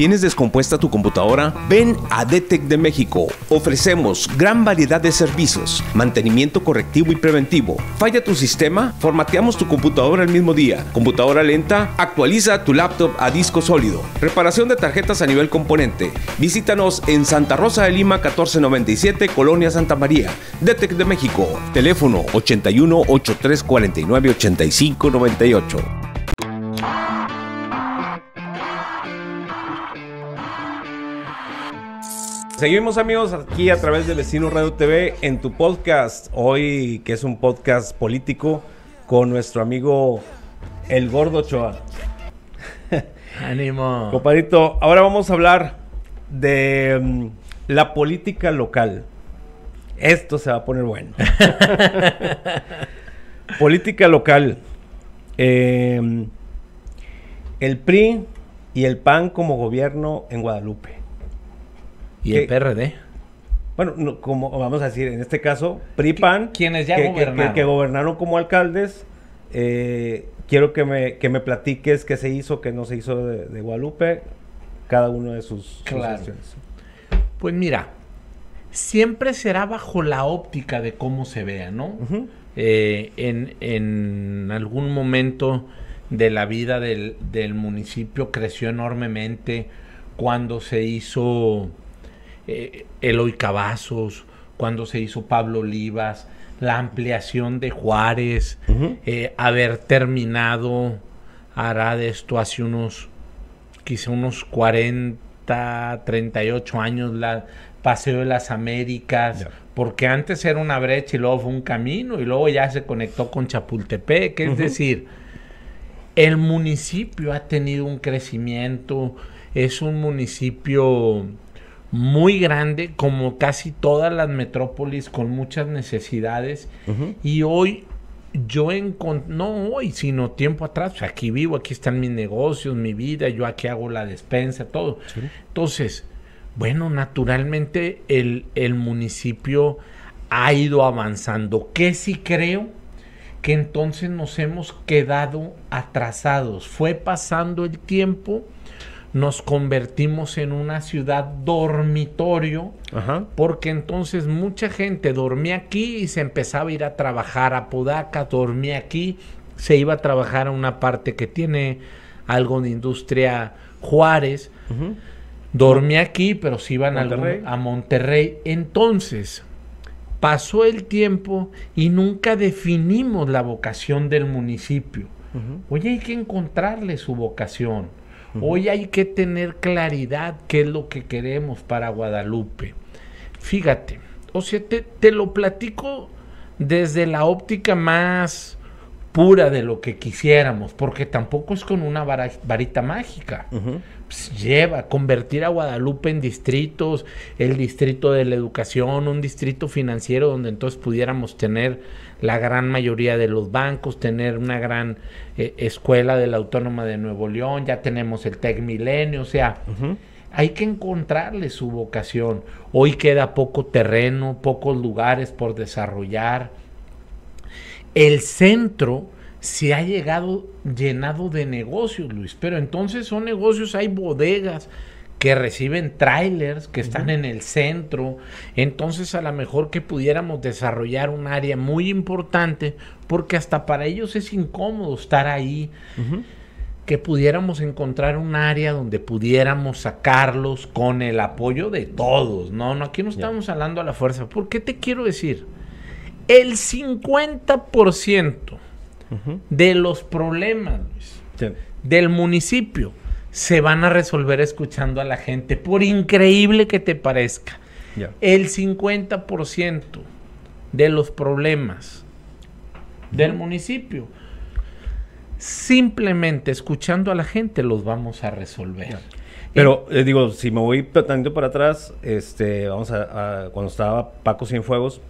¿Tienes descompuesta tu computadora? Ven a DETEC de México. Ofrecemos gran variedad de servicios, mantenimiento correctivo y preventivo. ¿Falla tu sistema? Formateamos tu computadora el mismo día. ¿Computadora lenta? Actualiza tu laptop a disco sólido. Reparación de tarjetas a nivel componente. Visítanos en Santa Rosa de Lima 1497, Colonia Santa María. DETEC de México. Teléfono 81 83 49 85 Seguimos amigos aquí a través de Vecino Radio TV en tu podcast, hoy que es un podcast político con nuestro amigo El Gordo Choa. Ánimo. Compadrito, ahora vamos a hablar de mm, la política local. Esto se va a poner bueno. política local. Em, el PRI y el PAN como gobierno en Guadalupe. Y el PRD. Bueno, como vamos a decir, en este caso, PRIPAN. Quienes ya gobernaron. Que, gobernaron como alcaldes. Eh, quiero que me, que me platiques qué se hizo, qué no se hizo de, Guadalupe, cada uno de sus, claro. Pues mira, siempre será bajo la óptica de cómo se vea, ¿no? Eh, en, algún momento de la vida del, del municipio creció enormemente cuando se hizo eh, Eloy Cavazos, cuando se hizo Pablo Olivas, la ampliación de Juárez, eh, haber terminado hará de esto hace unos, quizá unos 40, 38 años, la Paseo de las Américas, porque antes era una brecha y luego fue un camino y luego ya se conectó con Chapultepec, es decir, el municipio ha tenido un crecimiento, es un municipio muy grande, como casi todas las metrópolis, con muchas necesidades. Y hoy yo encontré, no hoy, sino tiempo atrás, pues, aquí vivo, aquí están mis negocios, mi vida, yo aquí hago la despensa, todo. Entonces, bueno, naturalmente el, el municipio ha ido avanzando, que sí creo que entonces nos hemos quedado atrasados. Fue pasando el tiempo nos convertimos en una ciudad dormitorio, porque entonces mucha gente dormía aquí y se empezaba a ir a trabajar a Podaca, dormía aquí, se iba a trabajar a una parte que tiene algo de industria Juárez, dormía aquí, pero se iban A, Monterrey. Entonces, pasó el tiempo y nunca definimos la vocación del municipio. Oye, hay que encontrarle su vocación. Hoy hay que tener claridad qué es lo que queremos para Guadalupe. Fíjate, o sea, te, lo platico desde la óptica más pura de lo que quisiéramos, porque tampoco es con una varita mágica. Lleva pues, a lleva convertir a Guadalupe en distritos, el distrito de la educación, un distrito financiero donde entonces pudiéramos tener la gran mayoría de los bancos, tener una gran eh, escuela de la Autónoma de Nuevo León, ya tenemos el Tec Milenio, o sea, hay que encontrarle su vocación. Hoy queda poco terreno, pocos lugares por desarrollar. El centro se ha llegado llenado de negocios, Luis, pero entonces son negocios, hay bodegas, que reciben trailers, que están en el centro. Entonces a lo mejor que pudiéramos desarrollar un área muy importante, porque hasta para ellos es incómodo estar ahí. Que pudiéramos encontrar un área donde pudiéramos sacarlos con el apoyo de todos. No, no, aquí no estamos hablando a la fuerza. ¿Por qué te quiero decir? El 50% de los problemas del municipio se van a resolver escuchando a la gente, por increíble que te parezca. El 50% de los problemas del municipio, simplemente escuchando a la gente los vamos a resolver. Pero eh, digo, si me voy tantito para atrás, este, vamos a, cuando estaba Paco Cienfuegos,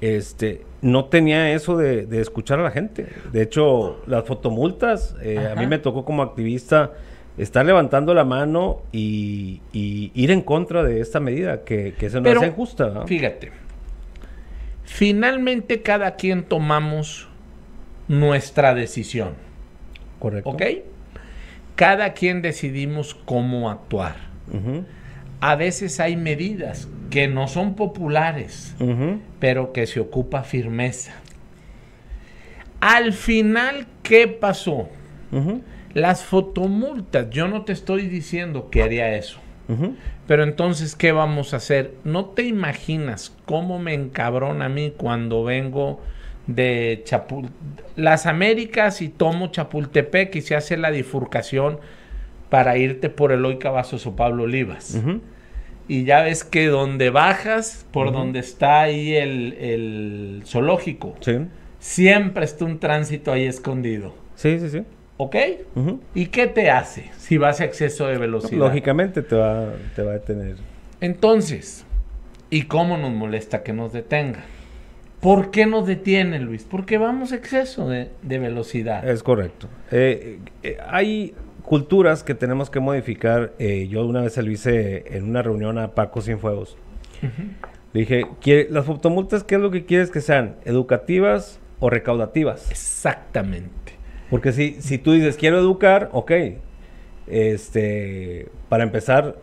este, no tenía eso de, escuchar a la gente. De hecho, las fotomultas, eh, a mí me tocó como activista estar levantando la mano y, ir en contra de esta medida, que, se nos hace injusta. Fíjate, finalmente cada quien tomamos nuestra decisión. Correcto. ¿Ok? Cada quien decidimos cómo actuar. A veces hay medidas que no son populares, pero que se ocupa firmeza. Al final, ¿qué pasó? ¿Qué las fotomultas, yo no te estoy diciendo que haría eso. Pero entonces, ¿qué vamos a hacer? No te imaginas cómo me encabrona a mí cuando vengo de Chapul las Américas y tomo Chapultepec y se hace la difurcación para irte por el Cavazos o Pablo Olivas. Y ya ves que donde bajas, por donde está ahí el, zoológico, siempre está un tránsito ahí escondido. Sí, sí, sí. ¿Ok? ¿Y qué te hace si vas a exceso de velocidad? Lógicamente te va, a detener. Entonces, ¿y cómo nos molesta que nos detenga? ¿Por qué nos detiene, Luis? Porque vamos a exceso de, velocidad. Es correcto. Eh, eh, hay culturas que tenemos que modificar. Eh, yo una vez se lo hice en una reunión a Paco Sin Fuegos. Le dije, ¿las fotomultas qué es lo que quieres que sean? ¿Educativas o recaudativas? Exactamente. Porque si, tú dices, quiero educar, ok. Este, para empezar,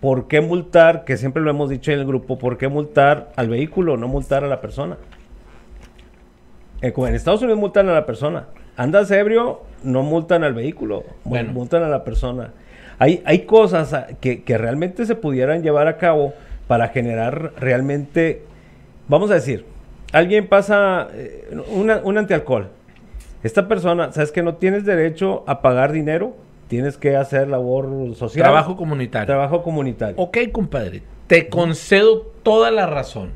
¿por qué multar? Que siempre lo hemos dicho en el grupo, ¿por qué multar al vehículo, no multar a la persona? Eh, en Estados Unidos multan a la persona. Andas ebrio, no multan al vehículo, multan a la persona. Hay, hay cosas que, realmente se pudieran llevar a cabo para generar realmente, vamos a decir, alguien pasa eh, una, un antialcohol, esta persona, ¿sabes que no tienes derecho a pagar dinero? Tienes que hacer labor social. Trabajo comunitario. Trabajo comunitario. Ok, compadre, te concedo toda la razón.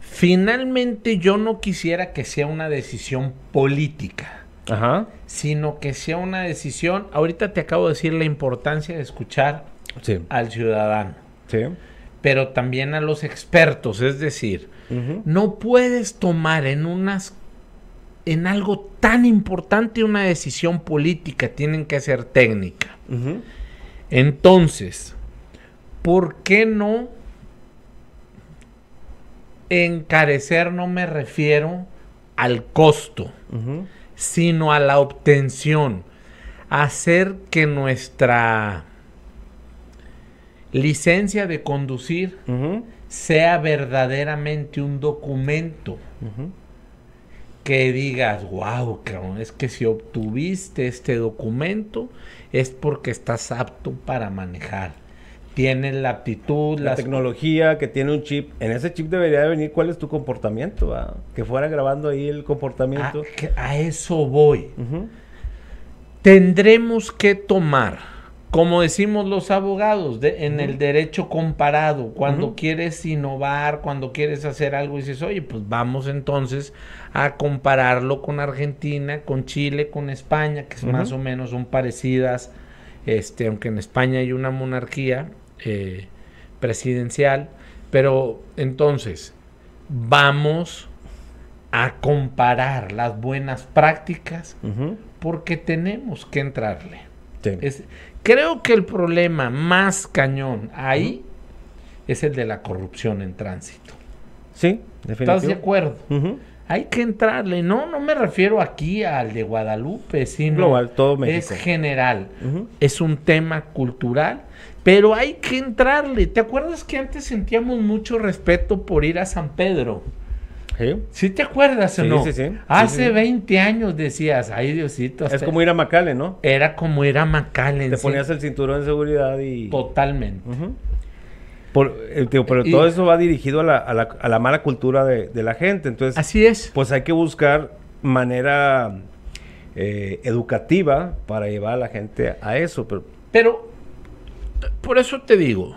Finalmente yo no quisiera que sea una decisión política, sino que sea una decisión, ahorita te acabo de decir la importancia de escuchar al ciudadano, pero también a los expertos, es decir, no puedes tomar en unas en algo tan importante una decisión política, tienen que ser técnica. Entonces, ¿por qué no encarecer no me refiero al costo, sino a la obtención? Hacer que nuestra licencia de conducir sea verdaderamente un documento que digas, wow, cabrón, es que si obtuviste este documento es porque estás apto para manejar. Tienes la aptitud, la tecnología que tiene un chip. En ese chip debería de venir cuál es tu comportamiento, que fuera grabando ahí el comportamiento. Ah, a, eso voy. Tendremos que tomar, como decimos los abogados, de, en el derecho comparado, cuando quieres innovar, cuando quieres hacer algo y dices, oye, pues vamos entonces a compararlo con Argentina, con Chile, con España, que más o menos son parecidas, este, aunque en España hay una monarquía eh, presidencial, pero entonces vamos a comparar las buenas prácticas porque tenemos que entrarle. creo que el problema más cañón ahí es el de la corrupción en tránsito. Sí, definitivamente. ¿Estás de acuerdo? hay que entrarle. No, no me refiero aquí al de Guadalupe, sino global, todo México. es general. Es un tema cultural, pero hay que entrarle. ¿Te acuerdas que antes sentíamos mucho respeto por ir a San Pedro? ¿Sí? ¿Sí te acuerdas o no? Hace 20 años decías, ay Diosito. Es como ir a Macale, ¿no? Era como ir a Macale. Te ponías el cinturón de seguridad y... Totalmente. Eh, pero todo eso va dirigido a la, mala cultura de, la gente. Entonces, así es. Pues hay que buscar manera eh, educativa para llevar a la gente a eso. Pero, por eso te digo,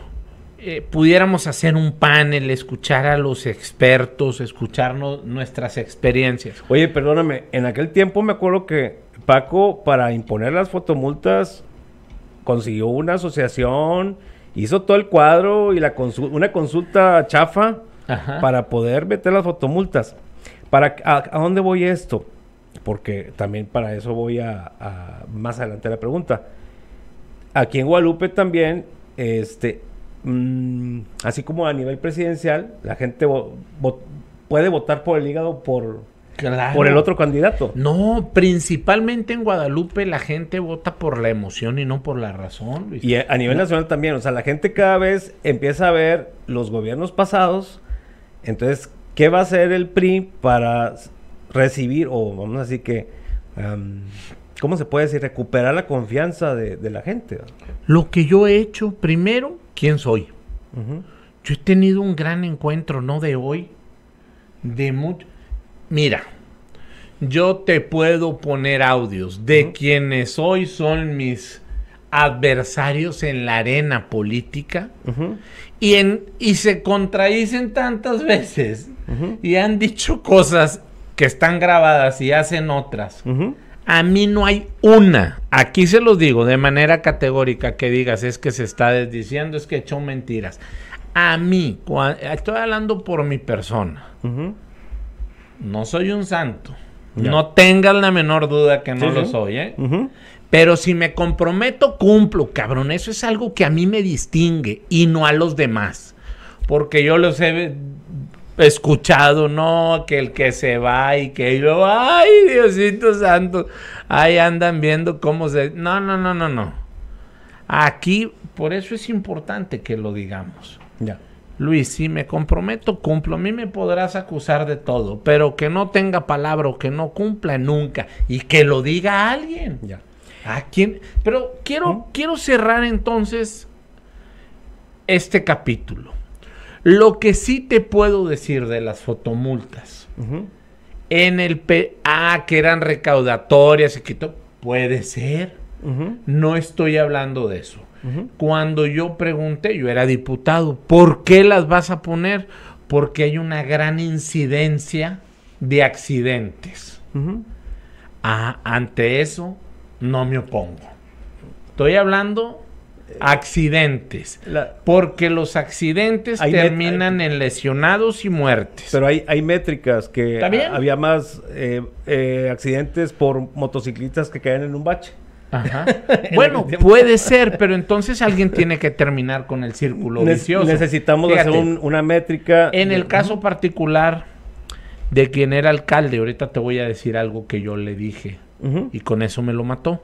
eh, pudiéramos hacer un panel, escuchar a los expertos, escucharnos nuestras experiencias. Oye, perdóname, en aquel tiempo me acuerdo que Paco, para imponer las fotomultas, consiguió una asociación hizo todo el cuadro y la una consulta chafa para poder meter las fotomultas. Para, a, dónde voy esto? Porque también para eso voy a, más adelante la pregunta. Aquí en Guadalupe también, este, mm, así como a nivel presidencial, la gente puede votar por el hígado por por el otro candidato. No, principalmente en Guadalupe la gente vota por la emoción y no por la razón. Y a nivel nacional también, o sea, la gente cada vez empieza a ver los gobiernos pasados, entonces, ¿qué va a hacer el PRI para recibir, o vamos a decir que, ¿cómo se puede decir? Recuperar la confianza de, la gente. Lo que yo he hecho, primero, ¿quién soy? Yo he tenido un gran encuentro, no de hoy, de mucho Mira, yo te puedo poner audios de quienes hoy son mis adversarios en la arena política y, en, y se contradicen tantas veces y han dicho cosas que están grabadas y hacen otras. A mí no hay una, aquí se los digo de manera categórica, que digas es que se está desdiciendo, es que he mentiras. A mí, estoy hablando por mi persona no soy un santo. No tengan la menor duda que no lo soy, ¿eh? Pero si me comprometo, cumplo, cabrón. Eso es algo que a mí me distingue y no a los demás. Porque yo los he escuchado, no, que el que se va y que yo, ay, Diosito Santo, ahí andan viendo cómo se... No, no, no, no, no. Aquí, por eso es importante que lo digamos. Ya. Luis, si me comprometo, cumplo. A mí me podrás acusar de todo, pero que no tenga palabra o que no cumpla nunca y que lo diga alguien. Ya. ¿A quién? Pero quiero, quiero cerrar entonces este capítulo. Lo que sí te puedo decir de las fotomultas. En el P. Ah, que eran recaudatorias, y quitó. Puede ser. No estoy hablando de eso cuando yo pregunté, yo era diputado, ¿por qué las vas a poner? Porque hay una gran incidencia de accidentes. ante eso no me opongo. Estoy hablando accidentes. porque los accidentes terminan en lesionados y muertes. Pero hay, hay métricas que había más eh, eh, accidentes por motociclistas que caían en un bache. bueno, puede ser, pero entonces alguien tiene que terminar con el círculo vicioso. Necesitamos hacer una métrica. En el caso particular de quien era alcalde, ahorita te voy a decir algo que yo le dije y con eso me lo mató.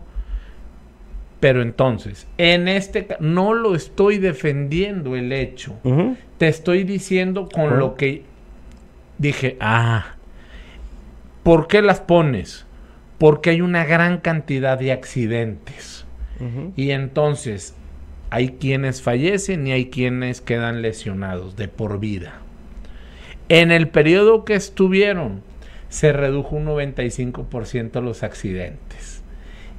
Pero entonces, en este no lo estoy defendiendo el hecho. Te estoy diciendo con lo que dije, ah, ¿por qué las pones? porque hay una gran cantidad de accidentes. Y entonces hay quienes fallecen y hay quienes quedan lesionados de por vida. En el periodo que estuvieron, se redujo un 95% los accidentes.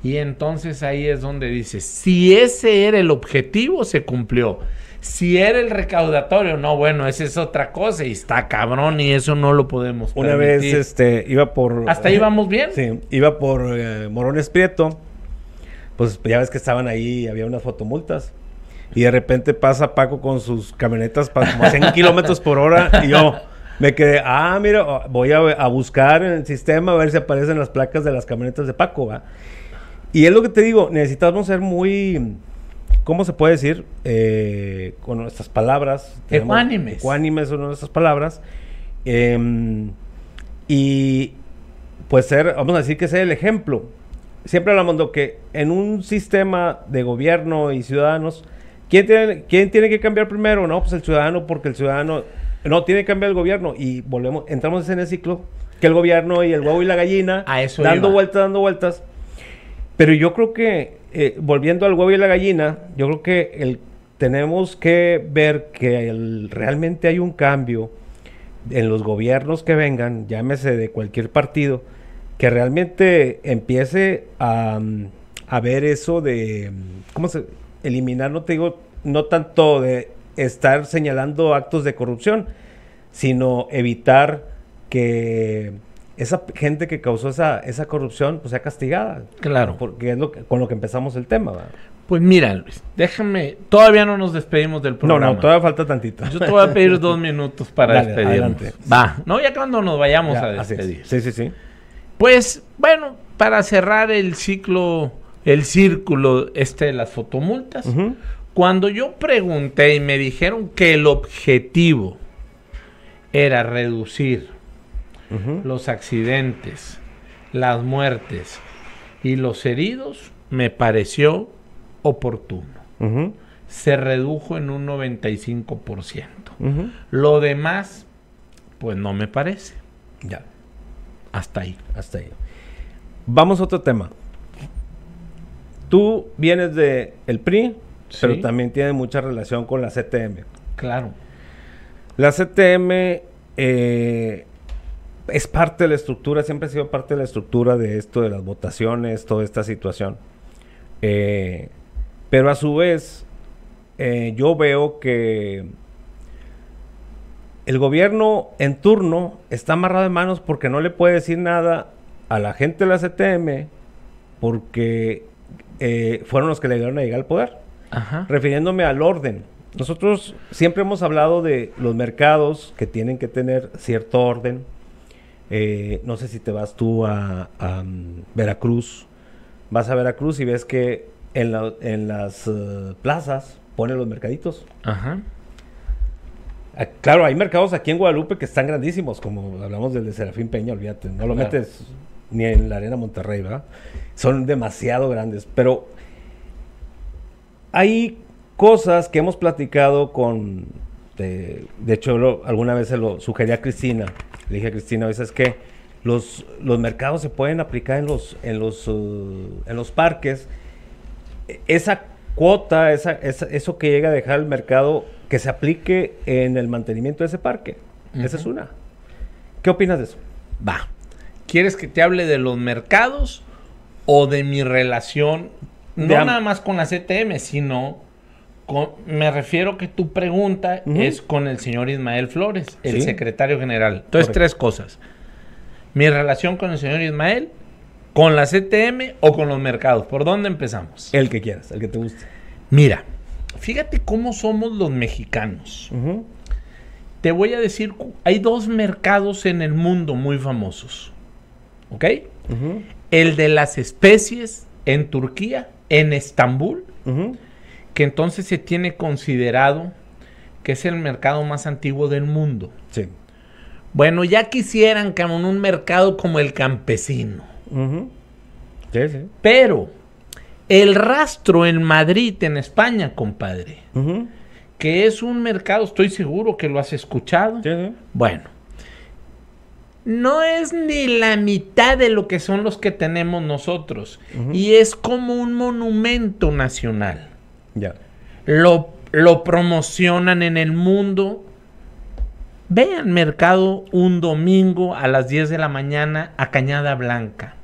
Y entonces ahí es donde dice: si ese era el objetivo, se cumplió. Si era el recaudatorio, no, bueno, esa es otra cosa y está cabrón y eso no lo podemos. Una vez este, iba por. ¿Hasta ahí eh, vamos bien? Sí, iba por eh, Morones Prieto. Pues ya ves que estaban ahí, había unas fotomultas. Y de repente pasa Paco con sus camionetas para como 100 kilómetros por hora y yo. Me quedé, ah, mira, voy a, a, buscar en el sistema a ver si aparecen las placas de las camionetas de Paco, ¿va? Y es lo que te digo, necesitamos ser muy ¿Cómo se puede decir eh, con nuestras palabras? Ecuánimes. Ecuánimes son nuestras palabras. Em, y pues ser, vamos a decir que sea el ejemplo. Siempre hablamos de que en un sistema de gobierno y ciudadanos, ¿quién tiene, quién tiene que cambiar primero? No, pues el ciudadano, porque el ciudadano no tiene que cambiar el gobierno. Y volvemos, entramos en ese ciclo que el gobierno y el huevo y la gallina, dando vueltas, dando vueltas. Pero yo creo que eh, volviendo al huevo y la gallina, yo creo que tenemos que ver que realmente hay un cambio en los gobiernos que vengan, llámese de cualquier partido, que realmente empiece a, a ver eso de, ¿cómo se? Eliminar, no te digo, no tanto de estar señalando actos de corrupción, sino evitar que esa gente que causó esa, esa corrupción pues, sea castigada. Claro. Porque es lo con lo que empezamos el tema. Pues mira, Luis, déjame. Todavía no nos despedimos del programa. No, no, todavía falta tantito. Yo te voy a pedir dos minutos para despedirnos. Va, no, ya cuando nos vayamos a despedir. Sí, sí, sí. Pues bueno, para cerrar el ciclo, el círculo este de las fotomultas, cuando yo pregunté y me dijeron que el objetivo era reducir los accidentes, las muertes y los heridos, me pareció oportuno. Se redujo en un 95%. Lo demás, pues no me parece. Ya. Hasta ahí. Hasta ahí. Vamos a otro tema. Tú vienes de el PRI, pero también tiene mucha relación con la CTM. Claro. La CTM eh, es parte de la estructura, siempre ha sido parte de la estructura de esto, de las votaciones, toda esta situación. Eh, pero a su vez, eh, yo veo que el gobierno en turno está amarrado de manos porque no le puede decir nada a la gente de la CTM porque eh, fueron los que le dieron a llegar al poder. Refiriéndome al orden. Nosotros siempre hemos hablado de los mercados que tienen que tener cierto orden, eh, no sé si te vas tú a, mm, Veracruz. Vas a Veracruz y ves que en, las eh, plazas ponen los mercaditos. Ajá. Ah, claro, hay mercados aquí en Guadalupe que están grandísimos, como hablamos del de Serafín Peña, olvídate, no lo metes ni en la Arena Monterrey, ¿verdad? Son demasiado grandes, pero hay cosas que hemos platicado con, de, hecho, alguna vez se lo sugería a Cristina, le dije a Cristina, a veces que los, los mercados se pueden aplicar en los, en uh, en los parques. Esa cuota, eso que llega a dejar el mercado, que se aplique en el mantenimiento de ese parque. Esa es una. ¿Qué opinas de eso? Va. ¿Quieres que te hable de los mercados o de mi relación, no nada más con la CTM, e sino me refiero que tu pregunta es con el señor Ismael Flores, el secretario general. Entonces, tres cosas. Mi relación con el señor Ismael, con la CTM o con los mercados. ¿Por dónde empezamos? El que quieras, el que te guste. Mira, fíjate cómo somos los mexicanos. Te voy a decir, hay dos mercados en el mundo muy famosos. ¿Ok? El de las especies en Turquía, en Estambul. Uh que entonces se tiene considerado que es el mercado más antiguo del mundo. Sí. Bueno, ya quisieran en un mercado como el campesino. sí, sí. Pero el rastro en Madrid, en España, compadre, que es un mercado, estoy seguro que lo has escuchado. Sí, bueno, no es ni la mitad de lo que son los que tenemos nosotros. Y es como un monumento nacional. Ya. Lo, promocionan en el mundo. Vean mercado un domingo a las 10 de la mañana a Cañada Blanca.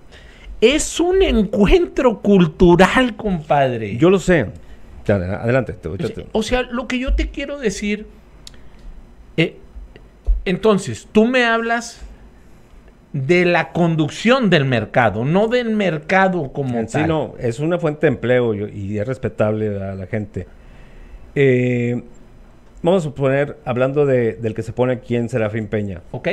Es un encuentro cultural, compadre. Yo lo sé. adelante. O sea, lo que yo te quiero decir. Eh, entonces, tú me hablas de la conducción del mercado, no del mercado como sí, no, es una fuente de empleo y es respetable a la gente. Eh, vamos a suponer, hablando de, del que se pone aquí en Serafín Peña. Ok.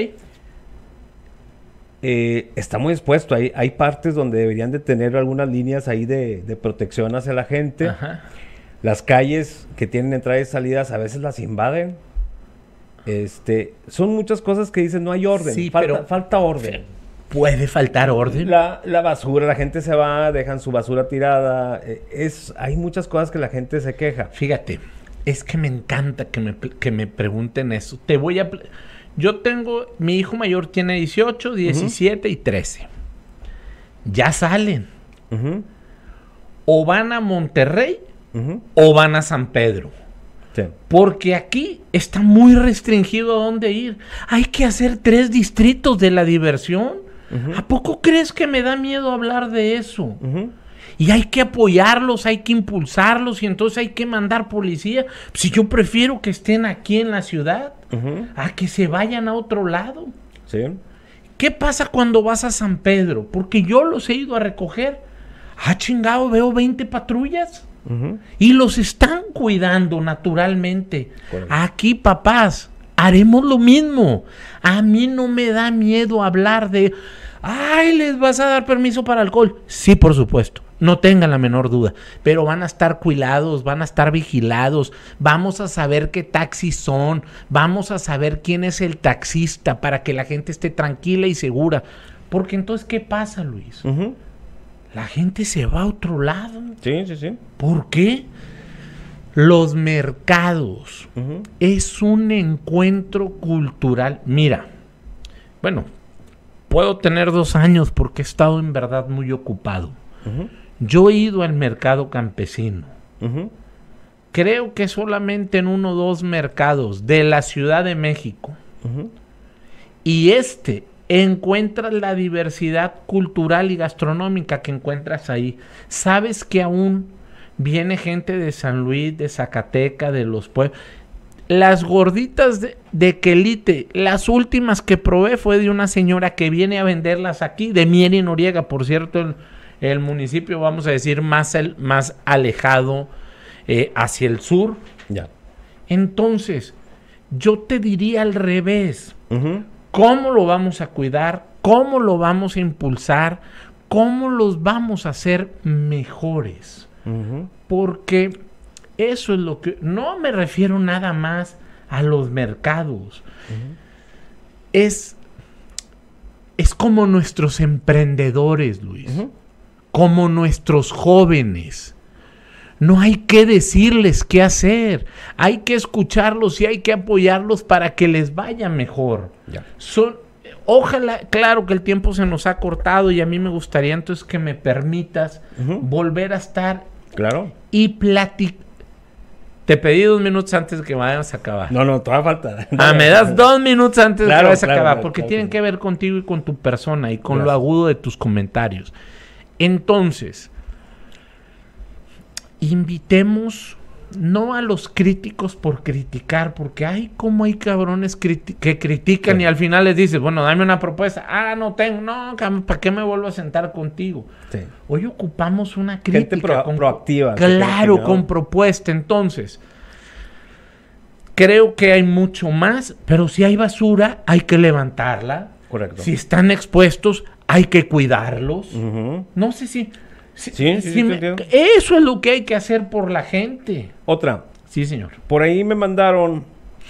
Eh, está muy expuesto. Hay, hay partes donde deberían de tener algunas líneas ahí de, protección hacia la gente. Las calles que tienen entradas y salidas a veces las invaden. Este, son muchas cosas que dicen no hay orden, sí, falta, orden. Puede faltar orden. La, basura, la gente se va, dejan su basura tirada. Eh, es, hay muchas cosas que la gente se queja. Fíjate, es que me encanta que me, pregunten eso. Te voy a. Yo tengo. Mi hijo mayor tiene 18, 17 y 13. Ya salen. O van a Monterrey o van a San Pedro. Porque aquí está muy restringido a dónde ir. Hay que hacer tres distritos de la diversión. ¿A poco crees que me da miedo hablar de eso? Y hay que apoyarlos, hay que impulsarlos y entonces hay que mandar policía. Si yo prefiero que estén aquí en la ciudad, a que se vayan a otro lado. ¿Qué pasa cuando vas a San Pedro? Porque yo los he ido a recoger. Ah, chingado, veo 20 patrullas. Y los están cuidando naturalmente. Aquí, papás, haremos lo mismo. A mí no me da miedo hablar de, ay, les vas a dar permiso para alcohol. Sí, por supuesto. No tengan la menor duda, pero van a estar cuidados, van a estar vigilados, vamos a saber qué taxis son, vamos a saber quién es el taxista para que la gente esté tranquila y segura. Porque entonces, ¿qué pasa, Luis? la gente se va a otro lado. Sí, sí, sí. ¿Por qué? Los mercados. Es un encuentro cultural. Mira, bueno, puedo tener dos años porque he estado en verdad muy ocupado. Yo he ido al mercado campesino. Creo que solamente en uno o dos mercados de la Ciudad de México. Y este encuentras la diversidad cultural y gastronómica que encuentras ahí. Sabes que aún viene gente de San Luis, de Zacateca, de los pueblos. Las gorditas de, Kelite, Quelite, las últimas que probé fue de una señora que viene a venderlas aquí, de Mier y Noriega, por cierto, el, municipio, vamos a decir, más, el, más alejado eh, hacia el sur. Ya. Entonces, yo te diría al revés cómo lo vamos a cuidar, cómo lo vamos a impulsar, cómo los vamos a hacer mejores. Porque eso es lo que... No me refiero nada más a los mercados. Es... Es como nuestros emprendedores, Luis. Como nuestros jóvenes. No hay que decirles qué hacer, hay que escucharlos y hay que apoyarlos para que les vaya mejor. Son, ojalá, claro que el tiempo se nos ha cortado y a mí me gustaría entonces que me permitas volver a estar claro. y platicar. Te pedí dos minutos antes de que vayas a acabar. No, no, te todavía falta. Ah, me das dos minutos antes de que vayas a acabar, porque tienen que ver contigo y con tu persona y con lo agudo de tus comentarios. Entonces, invitemos no a los críticos por criticar, porque hay como hay cabrones que critican y al final les dices, bueno, dame una propuesta. Ah, no tengo, no, ¿para qué me vuelvo a sentar contigo? Hoy ocupamos una crítica Gente proactiva. Claro, con propuesta. Entonces, creo que hay mucho más, pero si hay basura, hay que levantarla. Correcto. Si están expuestos, hay que cuidarlos. No sé si. Sí, sí, sí, eso es lo que hay que hacer por la gente. Otra. Sí, señor. Por ahí me mandaron,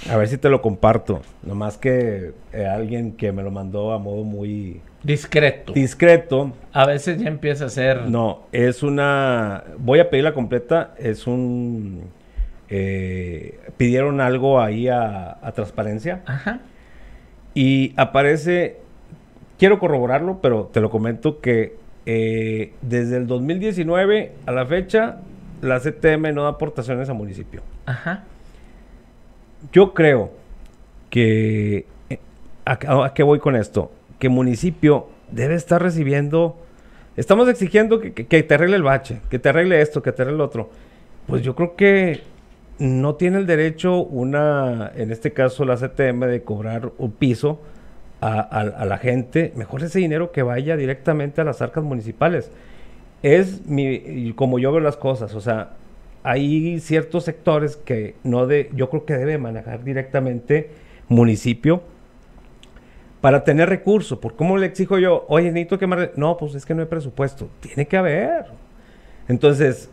a ver si te lo comparto, nomás que eh, alguien que me lo mandó a modo muy... Discreto. Discreto. A veces ya empieza a ser... No, es una... Voy a pedir la completa, es un... Eh, pidieron algo ahí a, a transparencia. Ajá. Y aparece, quiero corroborarlo, pero te lo comento que eh, desde el 2019 a la fecha, la CTM no da aportaciones a municipio. Ajá. Yo creo que... Eh, ¿A, qué voy con esto? Que municipio debe estar recibiendo... Estamos exigiendo que, te arregle el bache, que te arregle esto, que te arregle el otro. Pues yo creo que no tiene el derecho una, en este caso la CTM, de cobrar un piso a, la gente, mejor ese dinero que vaya directamente a las arcas municipales. Es mi, como yo veo las cosas, o sea, hay ciertos sectores que no de, yo creo que debe manejar directamente municipio para tener recursos. ¿Por cómo le exijo yo? Oye, necesito que me... No, pues es que no hay presupuesto. Tiene que haber. Entonces,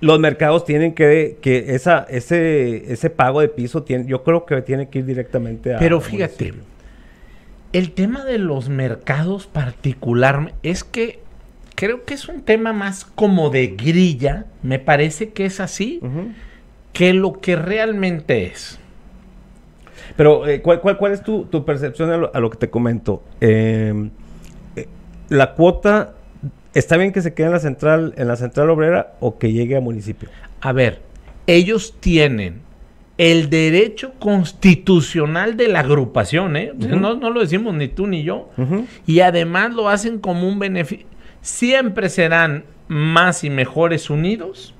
los mercados tienen que, que esa, ese, ese pago de piso, tiene, yo creo que tiene que ir directamente a... Pero fíjate, el tema de los mercados particular es que creo que es un tema más como de grilla, me parece que es así, que lo que realmente es. Pero, eh, ¿cuál, es tu, percepción a lo, que te comento? Em, eh, la cuota, ¿está bien que se quede en la central, en la central obrera o que llegue a municipio? A ver, ellos tienen el derecho constitucional de la agrupación, ¿eh? no, lo decimos ni tú ni yo. Y además lo hacen como un beneficio. Siempre serán más y mejores unidos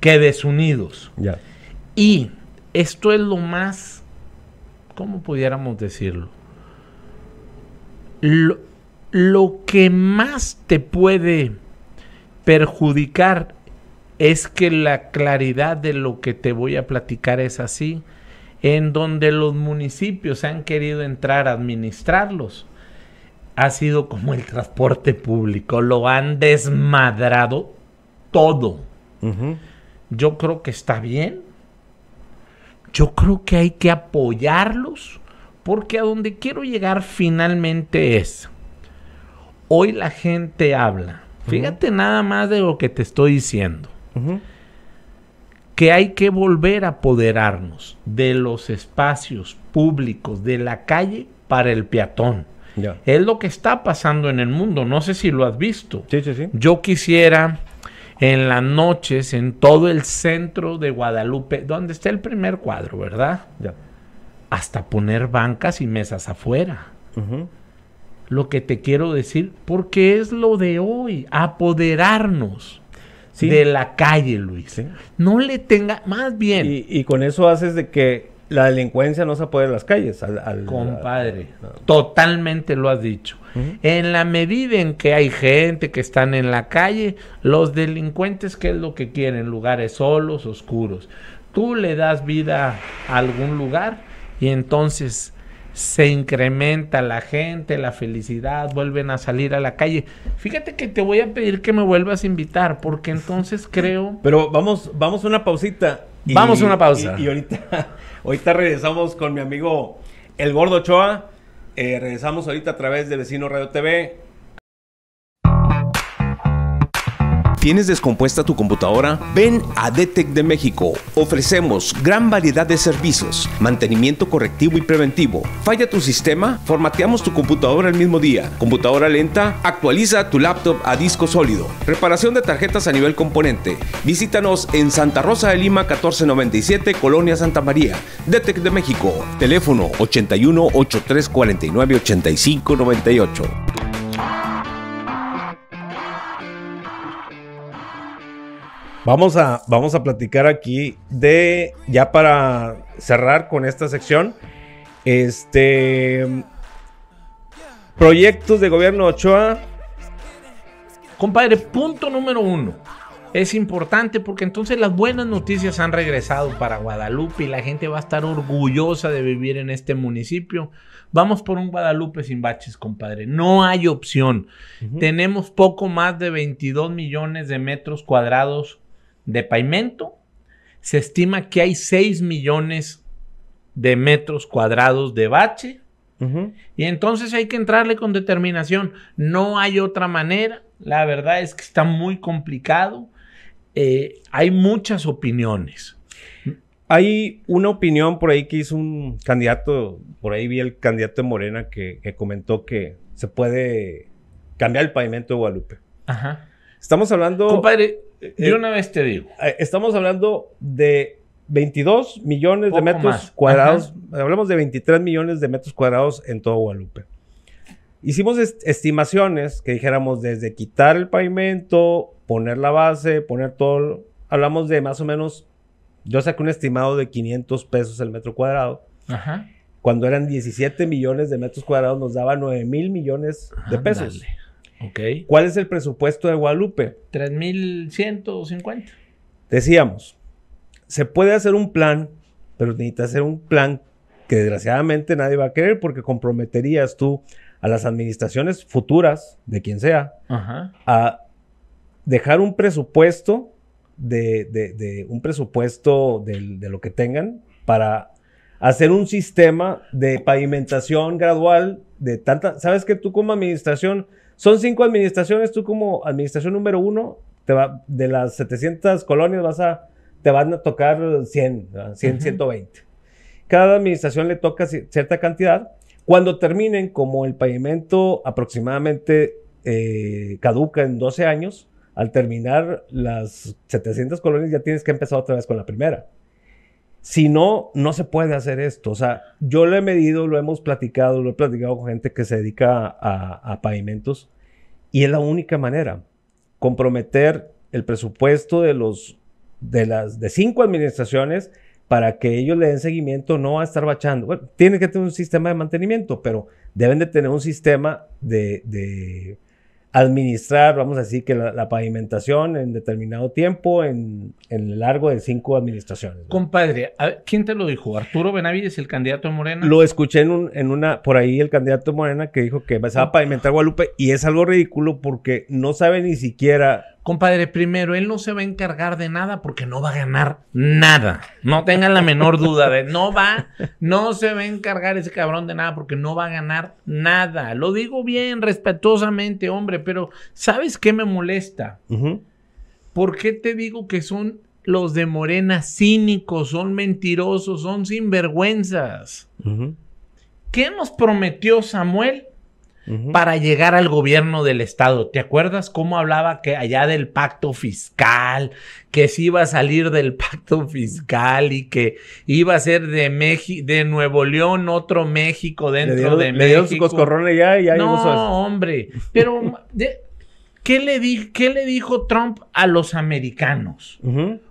que desunidos. Y esto es lo más, ¿cómo pudiéramos decirlo? lo que más te puede perjudicar es que la claridad de lo que te voy a platicar es así, en donde los municipios han querido entrar a administrarlos. Ha sido como el transporte público, lo han desmadrado todo. Yo creo que está bien. Yo creo que hay que apoyarlos, porque a donde quiero llegar finalmente es, hoy la gente habla. Fíjate nada más de lo que te estoy diciendo que hay que volver a apoderarnos de los espacios públicos, de la calle para el peatón. Es lo que está pasando en el mundo. No sé si lo has visto. Yo quisiera en las noches, en todo el centro de Guadalupe, donde está el primer cuadro, ¿verdad? Hasta poner bancas y mesas afuera. Lo que te quiero decir, porque es lo de hoy, apoderarnos de la calle, Luis. No le tenga, más bien. Y, con eso haces de que la delincuencia no se apodere a las calles. Al, Compadre, totalmente lo has dicho. En la medida en que hay gente que están en la calle, los delincuentes, ¿qué es lo que quieren? Lugares solos, oscuros. Tú le das vida a algún lugar y entonces se incrementa la gente, la felicidad, vuelven a salir a la calle. Fíjate que te voy a pedir que me vuelvas a invitar, porque entonces creo. Pero vamos, vamos a una pausita. vamos a una pausa. Y, ahorita, ahorita regresamos con mi amigo El Gordo Ochoa. Eh, regresamos ahorita a través de Vecino Radio TV ¿Tienes descompuesta tu computadora? Ven a DETEC de México. Ofrecemos gran variedad de servicios, mantenimiento correctivo y preventivo. ¿Falla tu sistema? Formateamos tu computadora el mismo día. ¿Computadora lenta? Actualiza tu laptop a disco sólido. Reparación de tarjetas a nivel componente. Visítanos en Santa Rosa de Lima 1497, Colonia Santa María. DETEC de México. Teléfono 81 49 85 Vamos a, vamos a platicar aquí de, ya para cerrar con esta sección, este, proyectos de gobierno Ochoa. Compadre, punto número uno. Es importante porque entonces las buenas noticias han regresado para Guadalupe y la gente va a estar orgullosa de vivir en este municipio. Vamos por un Guadalupe sin baches, compadre. No hay opción. Tenemos poco más de 22 millones de metros cuadrados de pavimento, se estima que hay 6 millones de metros cuadrados de bache. Y entonces hay que entrarle con determinación. No hay otra manera. La verdad es que está muy complicado. Eh, hay muchas opiniones. Hay una opinión por ahí que hizo un candidato, por ahí vi el candidato de Morena que, comentó que se puede cambiar el pavimento de Guadalupe. Estamos hablando... Compadre, yo eh, una vez te digo. Eh, estamos hablando de 22 millones de metros cuadrados. Hablamos de 23 millones de metros cuadrados en todo Guadalupe. Hicimos estimaciones que dijéramos desde quitar el pavimento, poner la base, poner todo. Hablamos de más o menos, yo saqué un estimado de 500 pesos el metro cuadrado. Ajá. Cuando eran 17 millones de metros cuadrados nos daba 9 mil millones de pesos. ¿Cuál es el presupuesto de Guadalupe? 3.150. Decíamos, se puede hacer un plan, pero necesita hacer un plan que desgraciadamente nadie va a querer porque comprometerías tú a las administraciones futuras, de quien sea, a dejar un presupuesto de, un presupuesto de lo que tengan para hacer un sistema de pavimentación gradual de tanta, sabes que tú como administración son cinco administraciones, tú como administración número uno, te va, de las 700 colonias vas a, te van a tocar 100, 100 120. Cada administración le toca cierta cantidad. Cuando terminen, como el pavimento aproximadamente eh, caduca en 12 años, al terminar las 700 colonias ya tienes que empezar otra vez con la primera. Si no, no se puede hacer esto. O sea, yo lo he medido, lo hemos platicado, lo he platicado con gente que se dedica a, pavimentos y es la única manera. Comprometer el presupuesto de los de las de cinco administraciones para que ellos le den seguimiento, no va a estar bachando. Bueno, tienen que tener un sistema de mantenimiento, pero deben de tener un sistema de administrar, vamos a decir que la, pavimentación en determinado tiempo, en, en el largo de cinco administraciones. Compadre, ¿quién te lo dijo? ¿Arturo Benavides, el candidato Morena? Lo escuché en, en una, por ahí el candidato Morena que dijo que se va a pavimentar Guadalupe y es algo ridículo porque no sabe ni siquiera Compadre, primero, él no se va a encargar de nada porque no va a ganar nada. No tenga la menor duda de, no va, no se va a encargar ese cabrón de nada porque no va a ganar nada. Lo digo bien, respetuosamente, hombre, pero ¿sabes qué me molesta? porque ¿Por qué te digo que son los de Morena cínicos, son mentirosos, son sinvergüenzas? ¿Qué nos prometió Samuel para llegar al gobierno del Estado. ¿Te acuerdas cómo hablaba que allá del pacto fiscal, que se iba a salir del pacto fiscal y que iba a ser de de Nuevo León, otro México dentro de México? Me dio su ya, ya no, hombre, pero... De, ¿Qué le, di le dijo Trump a los americanos?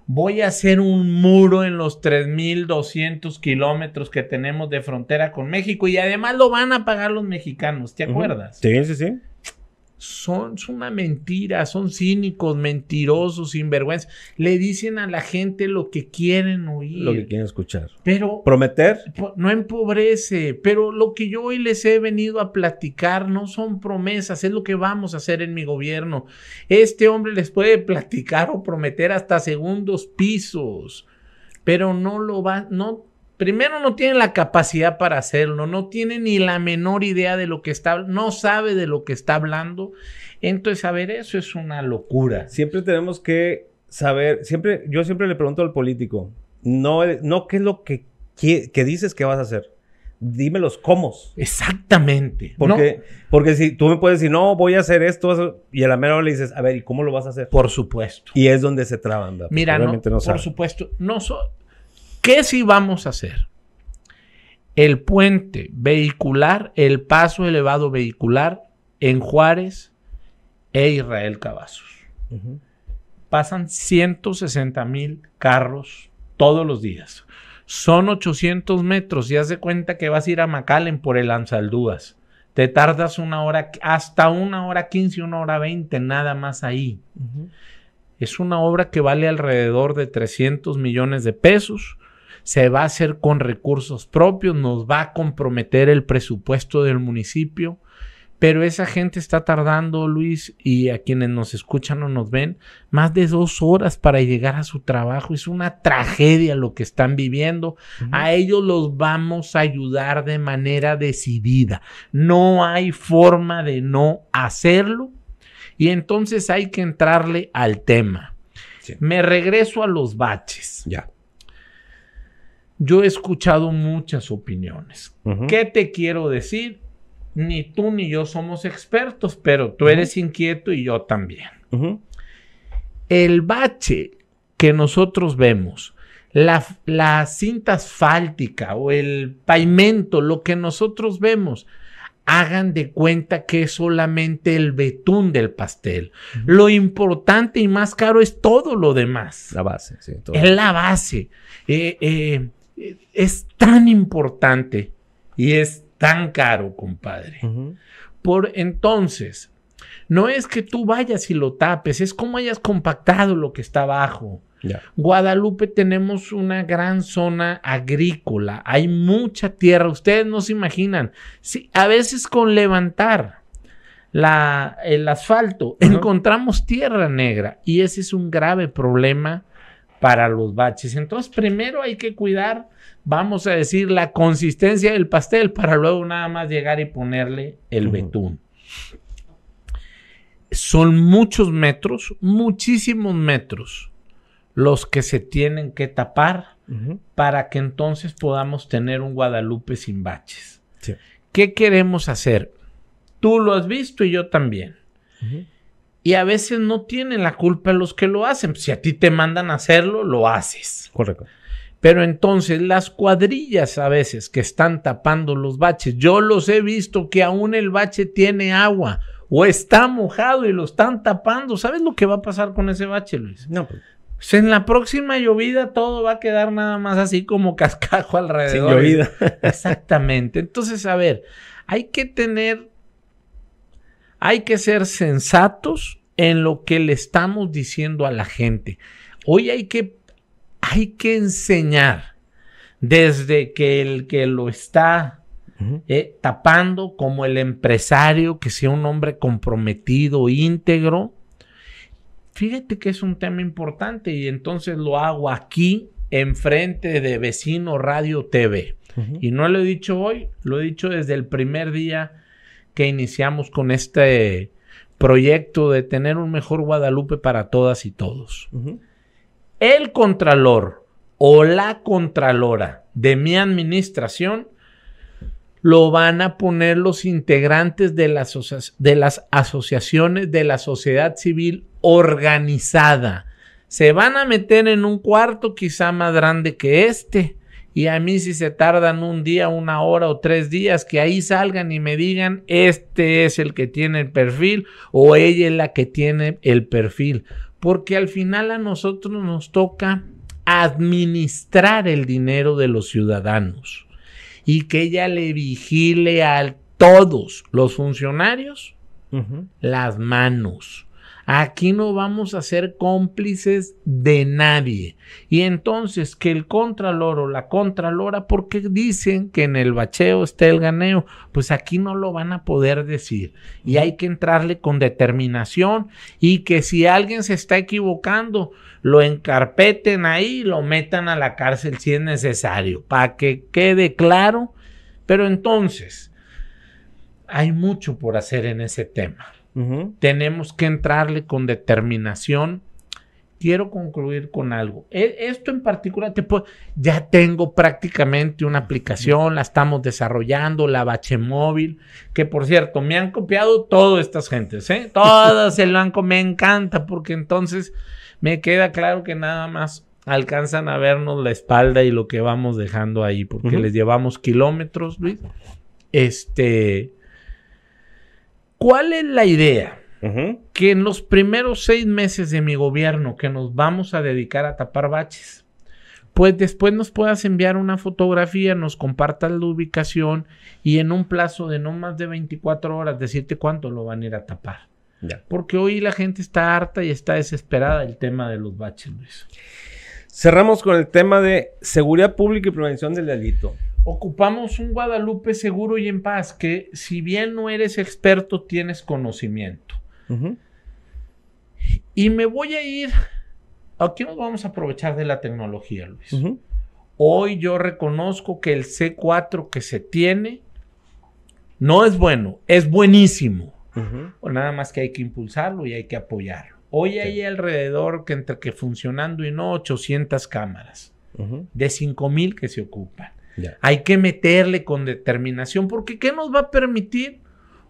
Voy a hacer un muro en los 3.200 kilómetros que tenemos de frontera con México y además lo van a pagar los mexicanos, ¿te acuerdas? Sí, sí, sí son, una mentira, son cínicos, mentirosos, sinvergüenzas Le dicen a la gente lo que quieren oír. Lo que quieren escuchar. Pero... Prometer. No empobrece, pero lo que yo hoy les he venido a platicar no son promesas, es lo que vamos a hacer en mi gobierno. Este hombre les puede platicar o prometer hasta segundos pisos, pero no lo va, no primero no tiene la capacidad para hacerlo, no tiene ni la menor idea de lo que está, no sabe de lo que está hablando. Entonces, a ver, eso es una locura. Siempre tenemos que saber, siempre, yo siempre le pregunto al político, no, no qué es lo que, dices que vas a hacer. Dime los cómo. Exactamente. Porque, porque si tú me puedes decir, no, voy a hacer esto, y a la mera le dices, a ver, ¿y cómo lo vas a hacer? Por supuesto. Y es donde se traban, Mira, por supuesto. No so ¿Qué sí vamos a hacer? El puente vehicular, el paso elevado vehicular en Juárez e Israel Cavazos. Pasan 160 mil carros todos los días. Son 800 metros y haz de cuenta que vas a ir a Macalen por el Anzaldúas. Te tardas una hora, hasta una hora 15, una hora 20, nada más ahí. Es una obra que vale alrededor de 300 millones de pesos se va a hacer con recursos propios, nos va a comprometer el presupuesto del municipio, pero esa gente está tardando, Luis, y a quienes nos escuchan o nos ven, más de dos horas para llegar a su trabajo. Es una tragedia lo que están viviendo. A ellos los vamos a ayudar de manera decidida. No hay forma de no hacerlo. Y entonces hay que entrarle al tema. Me regreso a los baches. Ya yo he escuchado muchas opiniones. ¿Qué te quiero decir? Ni tú ni yo somos expertos, pero tú eres inquieto y yo también. El bache que nosotros vemos, la, cinta asfáltica o el pavimento, lo que nosotros vemos, hagan de cuenta que es solamente el betún del pastel. Lo importante y más caro es todo lo demás. La base, sí. Es la base. eh, eh es tan importante y es tan caro, compadre. Por entonces, no es que tú vayas y lo tapes, es como hayas compactado lo que está abajo. Guadalupe tenemos una gran zona agrícola, hay mucha tierra, ustedes no se imaginan. a veces con levantar la, el asfalto encontramos tierra negra y ese es un grave problema para los baches. Entonces, primero hay que cuidar, vamos a decir, la consistencia del pastel para luego nada más llegar y ponerle el betún. Son muchos metros, muchísimos metros los que se tienen que tapar para que entonces podamos tener un Guadalupe sin baches. ¿Qué queremos hacer? Tú lo has visto y yo también. Y a veces no tienen la culpa los que lo hacen. Si a ti te mandan a hacerlo, lo haces. Correcto. Pero entonces las cuadrillas a veces que están tapando los baches, yo los he visto que aún el bache tiene agua o está mojado y lo están tapando. ¿Sabes lo que va a pasar con ese bache, Luis? No, pues. Pues en la próxima llovida todo va a quedar nada más así como cascajo alrededor. Sin llovida. Exactamente. Entonces, a ver, hay que tener hay que ser sensatos en lo que le estamos diciendo a la gente. Hoy hay que, hay que enseñar desde que el que lo está eh, tapando como el empresario, que sea un hombre comprometido, íntegro. Fíjate que es un tema importante y entonces lo hago aquí enfrente de Vecino Radio TV. Y no lo he dicho hoy, lo he dicho desde el primer día que iniciamos con este proyecto de tener un mejor Guadalupe para todas y todos. El contralor o la contralora de mi administración lo van a poner los integrantes de, de las asociaciones de la sociedad civil organizada. Se van a meter en un cuarto quizá más grande que este y a mí si se tardan un día, una hora o tres días, que ahí salgan y me digan, este es el que tiene el perfil o ella es la que tiene el perfil. Porque al final a nosotros nos toca administrar el dinero de los ciudadanos y que ella le vigile a todos los funcionarios las manos Aquí no vamos a ser cómplices de nadie. Y entonces que el contralor o la contralora, porque dicen que en el bacheo está el ganeo, pues aquí no lo van a poder decir. Y hay que entrarle con determinación y que si alguien se está equivocando, lo encarpeten ahí y lo metan a la cárcel si es necesario, para que quede claro. Pero entonces, hay mucho por hacer en ese tema. Tenemos que entrarle con determinación. Quiero concluir con algo. E, esto en particular, te ya tengo prácticamente una aplicación, la estamos desarrollando, la Bache Móvil, que por cierto, me han copiado todas estas gentes, ¿eh? Todas el banco me encanta, porque entonces me queda claro que nada más alcanzan a vernos la espalda y lo que vamos dejando ahí, porque les llevamos kilómetros, Luis. Este, ¿Cuál es la idea? Que en los primeros seis meses de mi gobierno que nos vamos a dedicar a tapar baches, pues después nos puedas enviar una fotografía, nos compartas la ubicación y en un plazo de no más de 24 horas decirte cuánto lo van a ir a tapar. Ya. Porque hoy la gente está harta y está desesperada el tema de los baches, Luis. Cerramos con el tema de seguridad pública y prevención del delito ocupamos un Guadalupe seguro y en paz, que si bien no eres experto, tienes conocimiento. Y me voy a ir, aquí nos vamos a aprovechar de la tecnología, Luis. Hoy yo reconozco que el C4 que se tiene no es bueno, es buenísimo. o nada más que hay que impulsarlo y hay que apoyarlo. Hoy hay alrededor que entre que funcionando y no 800 cámaras de 5000 que se ocupan. Hay que meterle con determinación, porque ¿qué nos va a permitir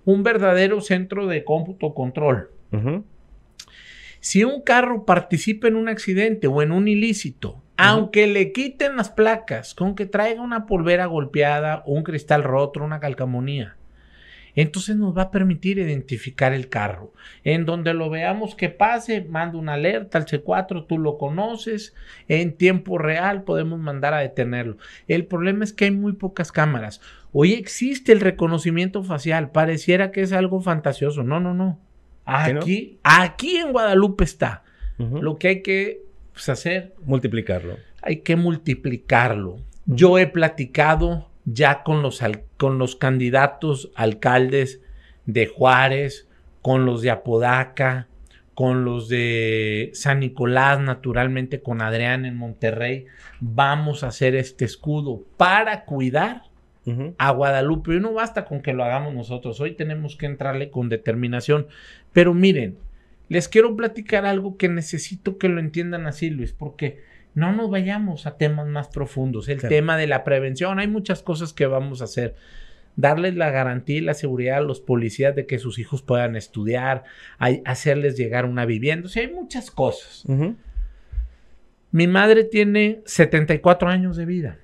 un verdadero centro de cómputo control? Si un carro participa en un accidente o en un ilícito, aunque le quiten las placas, con que traiga una polvera golpeada, un cristal roto, una calcamonía, entonces nos va a permitir identificar el carro. En donde lo veamos que pase, manda una alerta al C4, tú lo conoces. En tiempo real podemos mandar a detenerlo. El problema es que hay muy pocas cámaras. Hoy existe el reconocimiento facial. Pareciera que es algo fantasioso. No, no, no. Aquí, aquí en Guadalupe está. Lo que hay que pues, hacer. Multiplicarlo. Hay que multiplicarlo. Yo he platicado ya con los, con los candidatos alcaldes de Juárez, con los de Apodaca, con los de San Nicolás, naturalmente con Adrián en Monterrey, vamos a hacer este escudo para cuidar a Guadalupe. Y no basta con que lo hagamos nosotros, hoy tenemos que entrarle con determinación. Pero miren, les quiero platicar algo que necesito que lo entiendan así, Luis, porque no nos vayamos a temas más profundos. El tema de la prevención, hay muchas cosas que vamos a hacer. Darles la garantía y la seguridad a los policías de que sus hijos puedan estudiar, hacerles llegar una vivienda, o sea, hay muchas cosas. Mi madre tiene 74 años de vida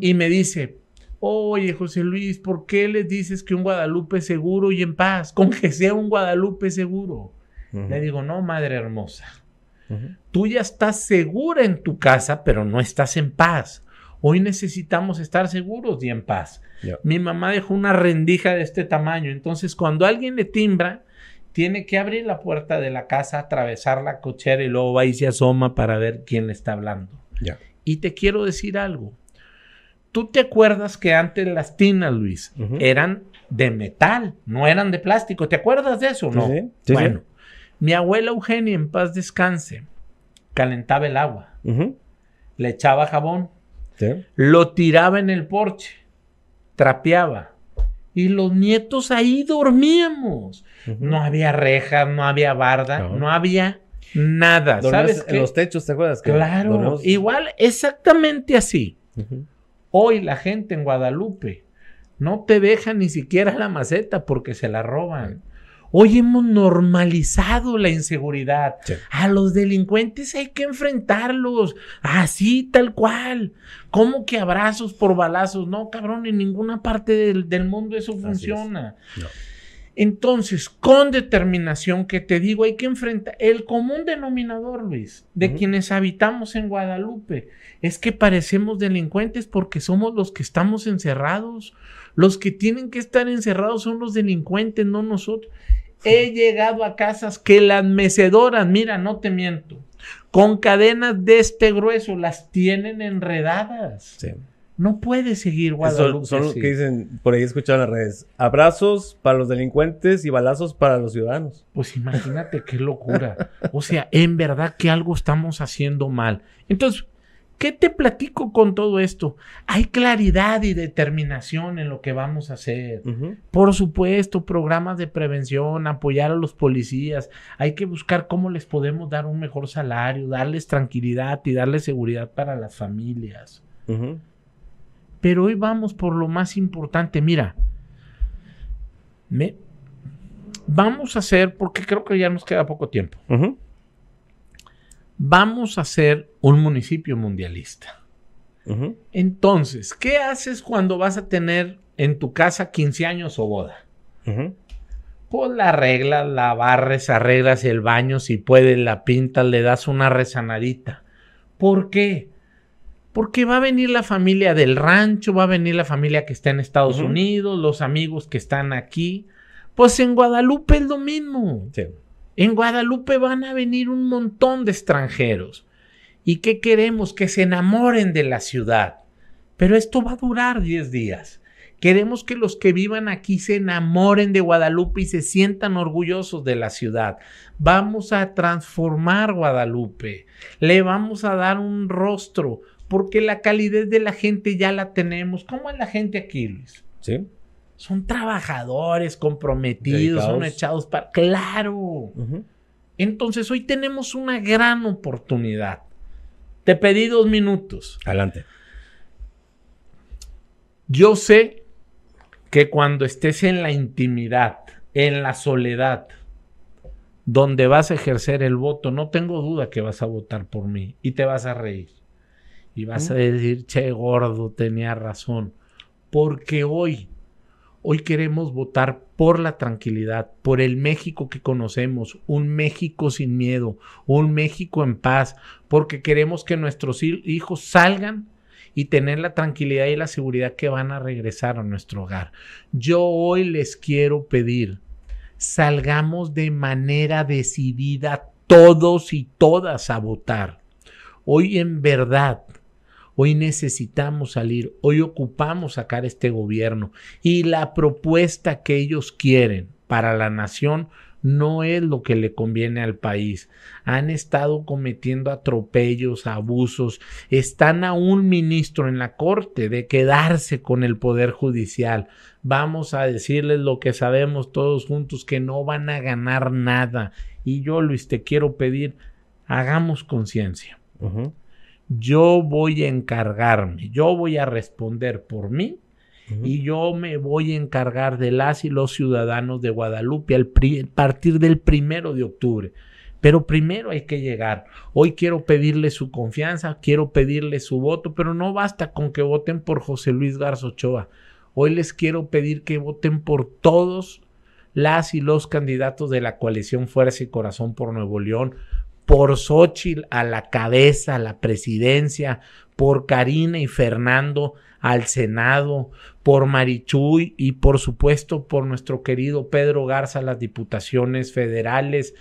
y me dice, Oye, José Luis, ¿por qué les dices que un Guadalupe seguro y en paz? Con que sea un Guadalupe seguro. Le digo, no, madre hermosa. Tú ya estás segura en tu casa, pero no estás en paz. Hoy necesitamos estar seguros y en paz. Mi mamá dejó una rendija de este tamaño, entonces cuando alguien le timbra, tiene que abrir la puerta de la casa, atravesar la cochera y luego va y se asoma para ver quién le está hablando. Y te quiero decir algo. Tú te acuerdas que antes las tinas, Luis, eran de metal, no eran de plástico. ¿Te acuerdas de eso? No. Sí, bueno, mi abuela Eugenia, en paz descanse, calentaba el agua, le echaba jabón, lo tiraba en el porche, trapeaba. Y los nietos ahí dormíamos. No había rejas, no había barda, no, había nada. ¿Sabes los techos, ¿te acuerdas? claro, igual, exactamente así. Hoy la gente en Guadalupe no te deja ni siquiera la maceta porque se la roban. Hoy hemos normalizado la inseguridad. A los delincuentes hay que enfrentarlos, así tal cual. ¿Cómo que abrazos por balazos? No, cabrón, en ninguna parte del, mundo eso funciona. Entonces, con determinación que te digo, hay que enfrentar el común denominador, Luis, de quienes habitamos en Guadalupe, es que parecemos delincuentes porque somos los que estamos encerrados. Los que tienen que estar encerrados son los delincuentes, no nosotros he llegado a casas que las mecedoras, mira, no te miento, con cadenas de este grueso las tienen enredadas. Sí. No puede seguir Guadalupe. Son, los que dicen, por ahí escucharon las redes, abrazos para los delincuentes y balazos para los ciudadanos. Pues imagínate qué locura. O sea, en verdad que algo estamos haciendo mal. Entonces, ¿Qué te platico con todo esto? Hay claridad y determinación en lo que vamos a hacer. Por supuesto, programas de prevención, apoyar a los policías. Hay que buscar cómo les podemos dar un mejor salario, darles tranquilidad y darles seguridad para las familias. Pero hoy vamos por lo más importante. Mira, me, vamos a hacer, porque creo que ya nos queda poco tiempo vamos a ser un municipio mundialista. Entonces, ¿qué haces cuando vas a tener en tu casa 15 años o boda? Pues la reglas, la barres, arreglas el baño, si puedes, la pintas, le das una rezanadita. ¿Por qué? Porque va a venir la familia del rancho, va a venir la familia que está en Estados Unidos, los amigos que están aquí. Pues en Guadalupe es lo mismo. Sí. En Guadalupe van a venir un montón de extranjeros. ¿Y qué queremos? Que se enamoren de la ciudad. Pero esto va a durar 10 días. Queremos que los que vivan aquí se enamoren de Guadalupe y se sientan orgullosos de la ciudad. Vamos a transformar Guadalupe. Le vamos a dar un rostro, porque la calidez de la gente ya la tenemos. ¿Cómo es la gente aquí, Luis? Sí son trabajadores, comprometidos, son echados para... Claro. Entonces hoy tenemos una gran oportunidad. Te pedí dos minutos. Adelante. Yo sé que cuando estés en la intimidad, en la soledad, donde vas a ejercer el voto, no tengo duda que vas a votar por mí y te vas a reír. Y vas a decir, che, gordo, tenía razón. Porque hoy Hoy queremos votar por la tranquilidad, por el México que conocemos, un México sin miedo, un México en paz, porque queremos que nuestros hijos salgan y tener la tranquilidad y la seguridad que van a regresar a nuestro hogar. Yo hoy les quiero pedir, salgamos de manera decidida todos y todas a votar. Hoy en verdad Hoy necesitamos salir, hoy ocupamos sacar este gobierno y la propuesta que ellos quieren para la nación no es lo que le conviene al país. Han estado cometiendo atropellos, abusos, están a un ministro en la corte de quedarse con el poder judicial. Vamos a decirles lo que sabemos todos juntos, que no van a ganar nada. Y yo, Luis, te quiero pedir, hagamos conciencia yo voy a encargarme, yo voy a responder por mí y yo me voy a encargar de las y los ciudadanos de Guadalupe a partir del primero de octubre. Pero primero hay que llegar. Hoy quiero pedirle su confianza, quiero pedirle su voto, pero no basta con que voten por José Luis Garzo Ochoa. Hoy les quiero pedir que voten por todos las y los candidatos de la coalición Fuerza y Corazón por Nuevo León, por Xochitl a la cabeza, a la presidencia, por Karina y Fernando al Senado, por Marichuy y por supuesto por nuestro querido Pedro Garza a las diputaciones federales,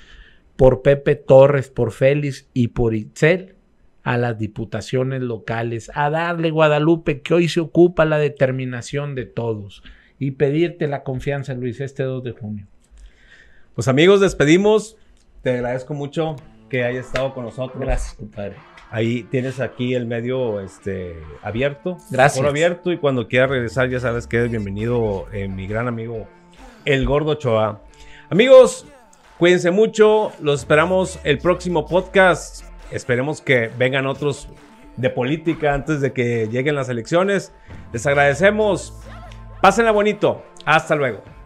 por Pepe Torres, por Félix y por Itzel a las diputaciones locales, a darle Guadalupe que hoy se ocupa la determinación de todos y pedirte la confianza Luis este 2 de junio. Pues amigos, despedimos. Te agradezco mucho que haya estado con nosotros. Gracias, compadre. Ahí tienes aquí el medio este, abierto. Gracias. abierto y cuando quieras regresar ya sabes que eres bienvenido, eh, mi gran amigo, el gordo Choa. Amigos, cuídense mucho. Los esperamos el próximo podcast. Esperemos que vengan otros de política antes de que lleguen las elecciones. Les agradecemos. Pásenla bonito. Hasta luego.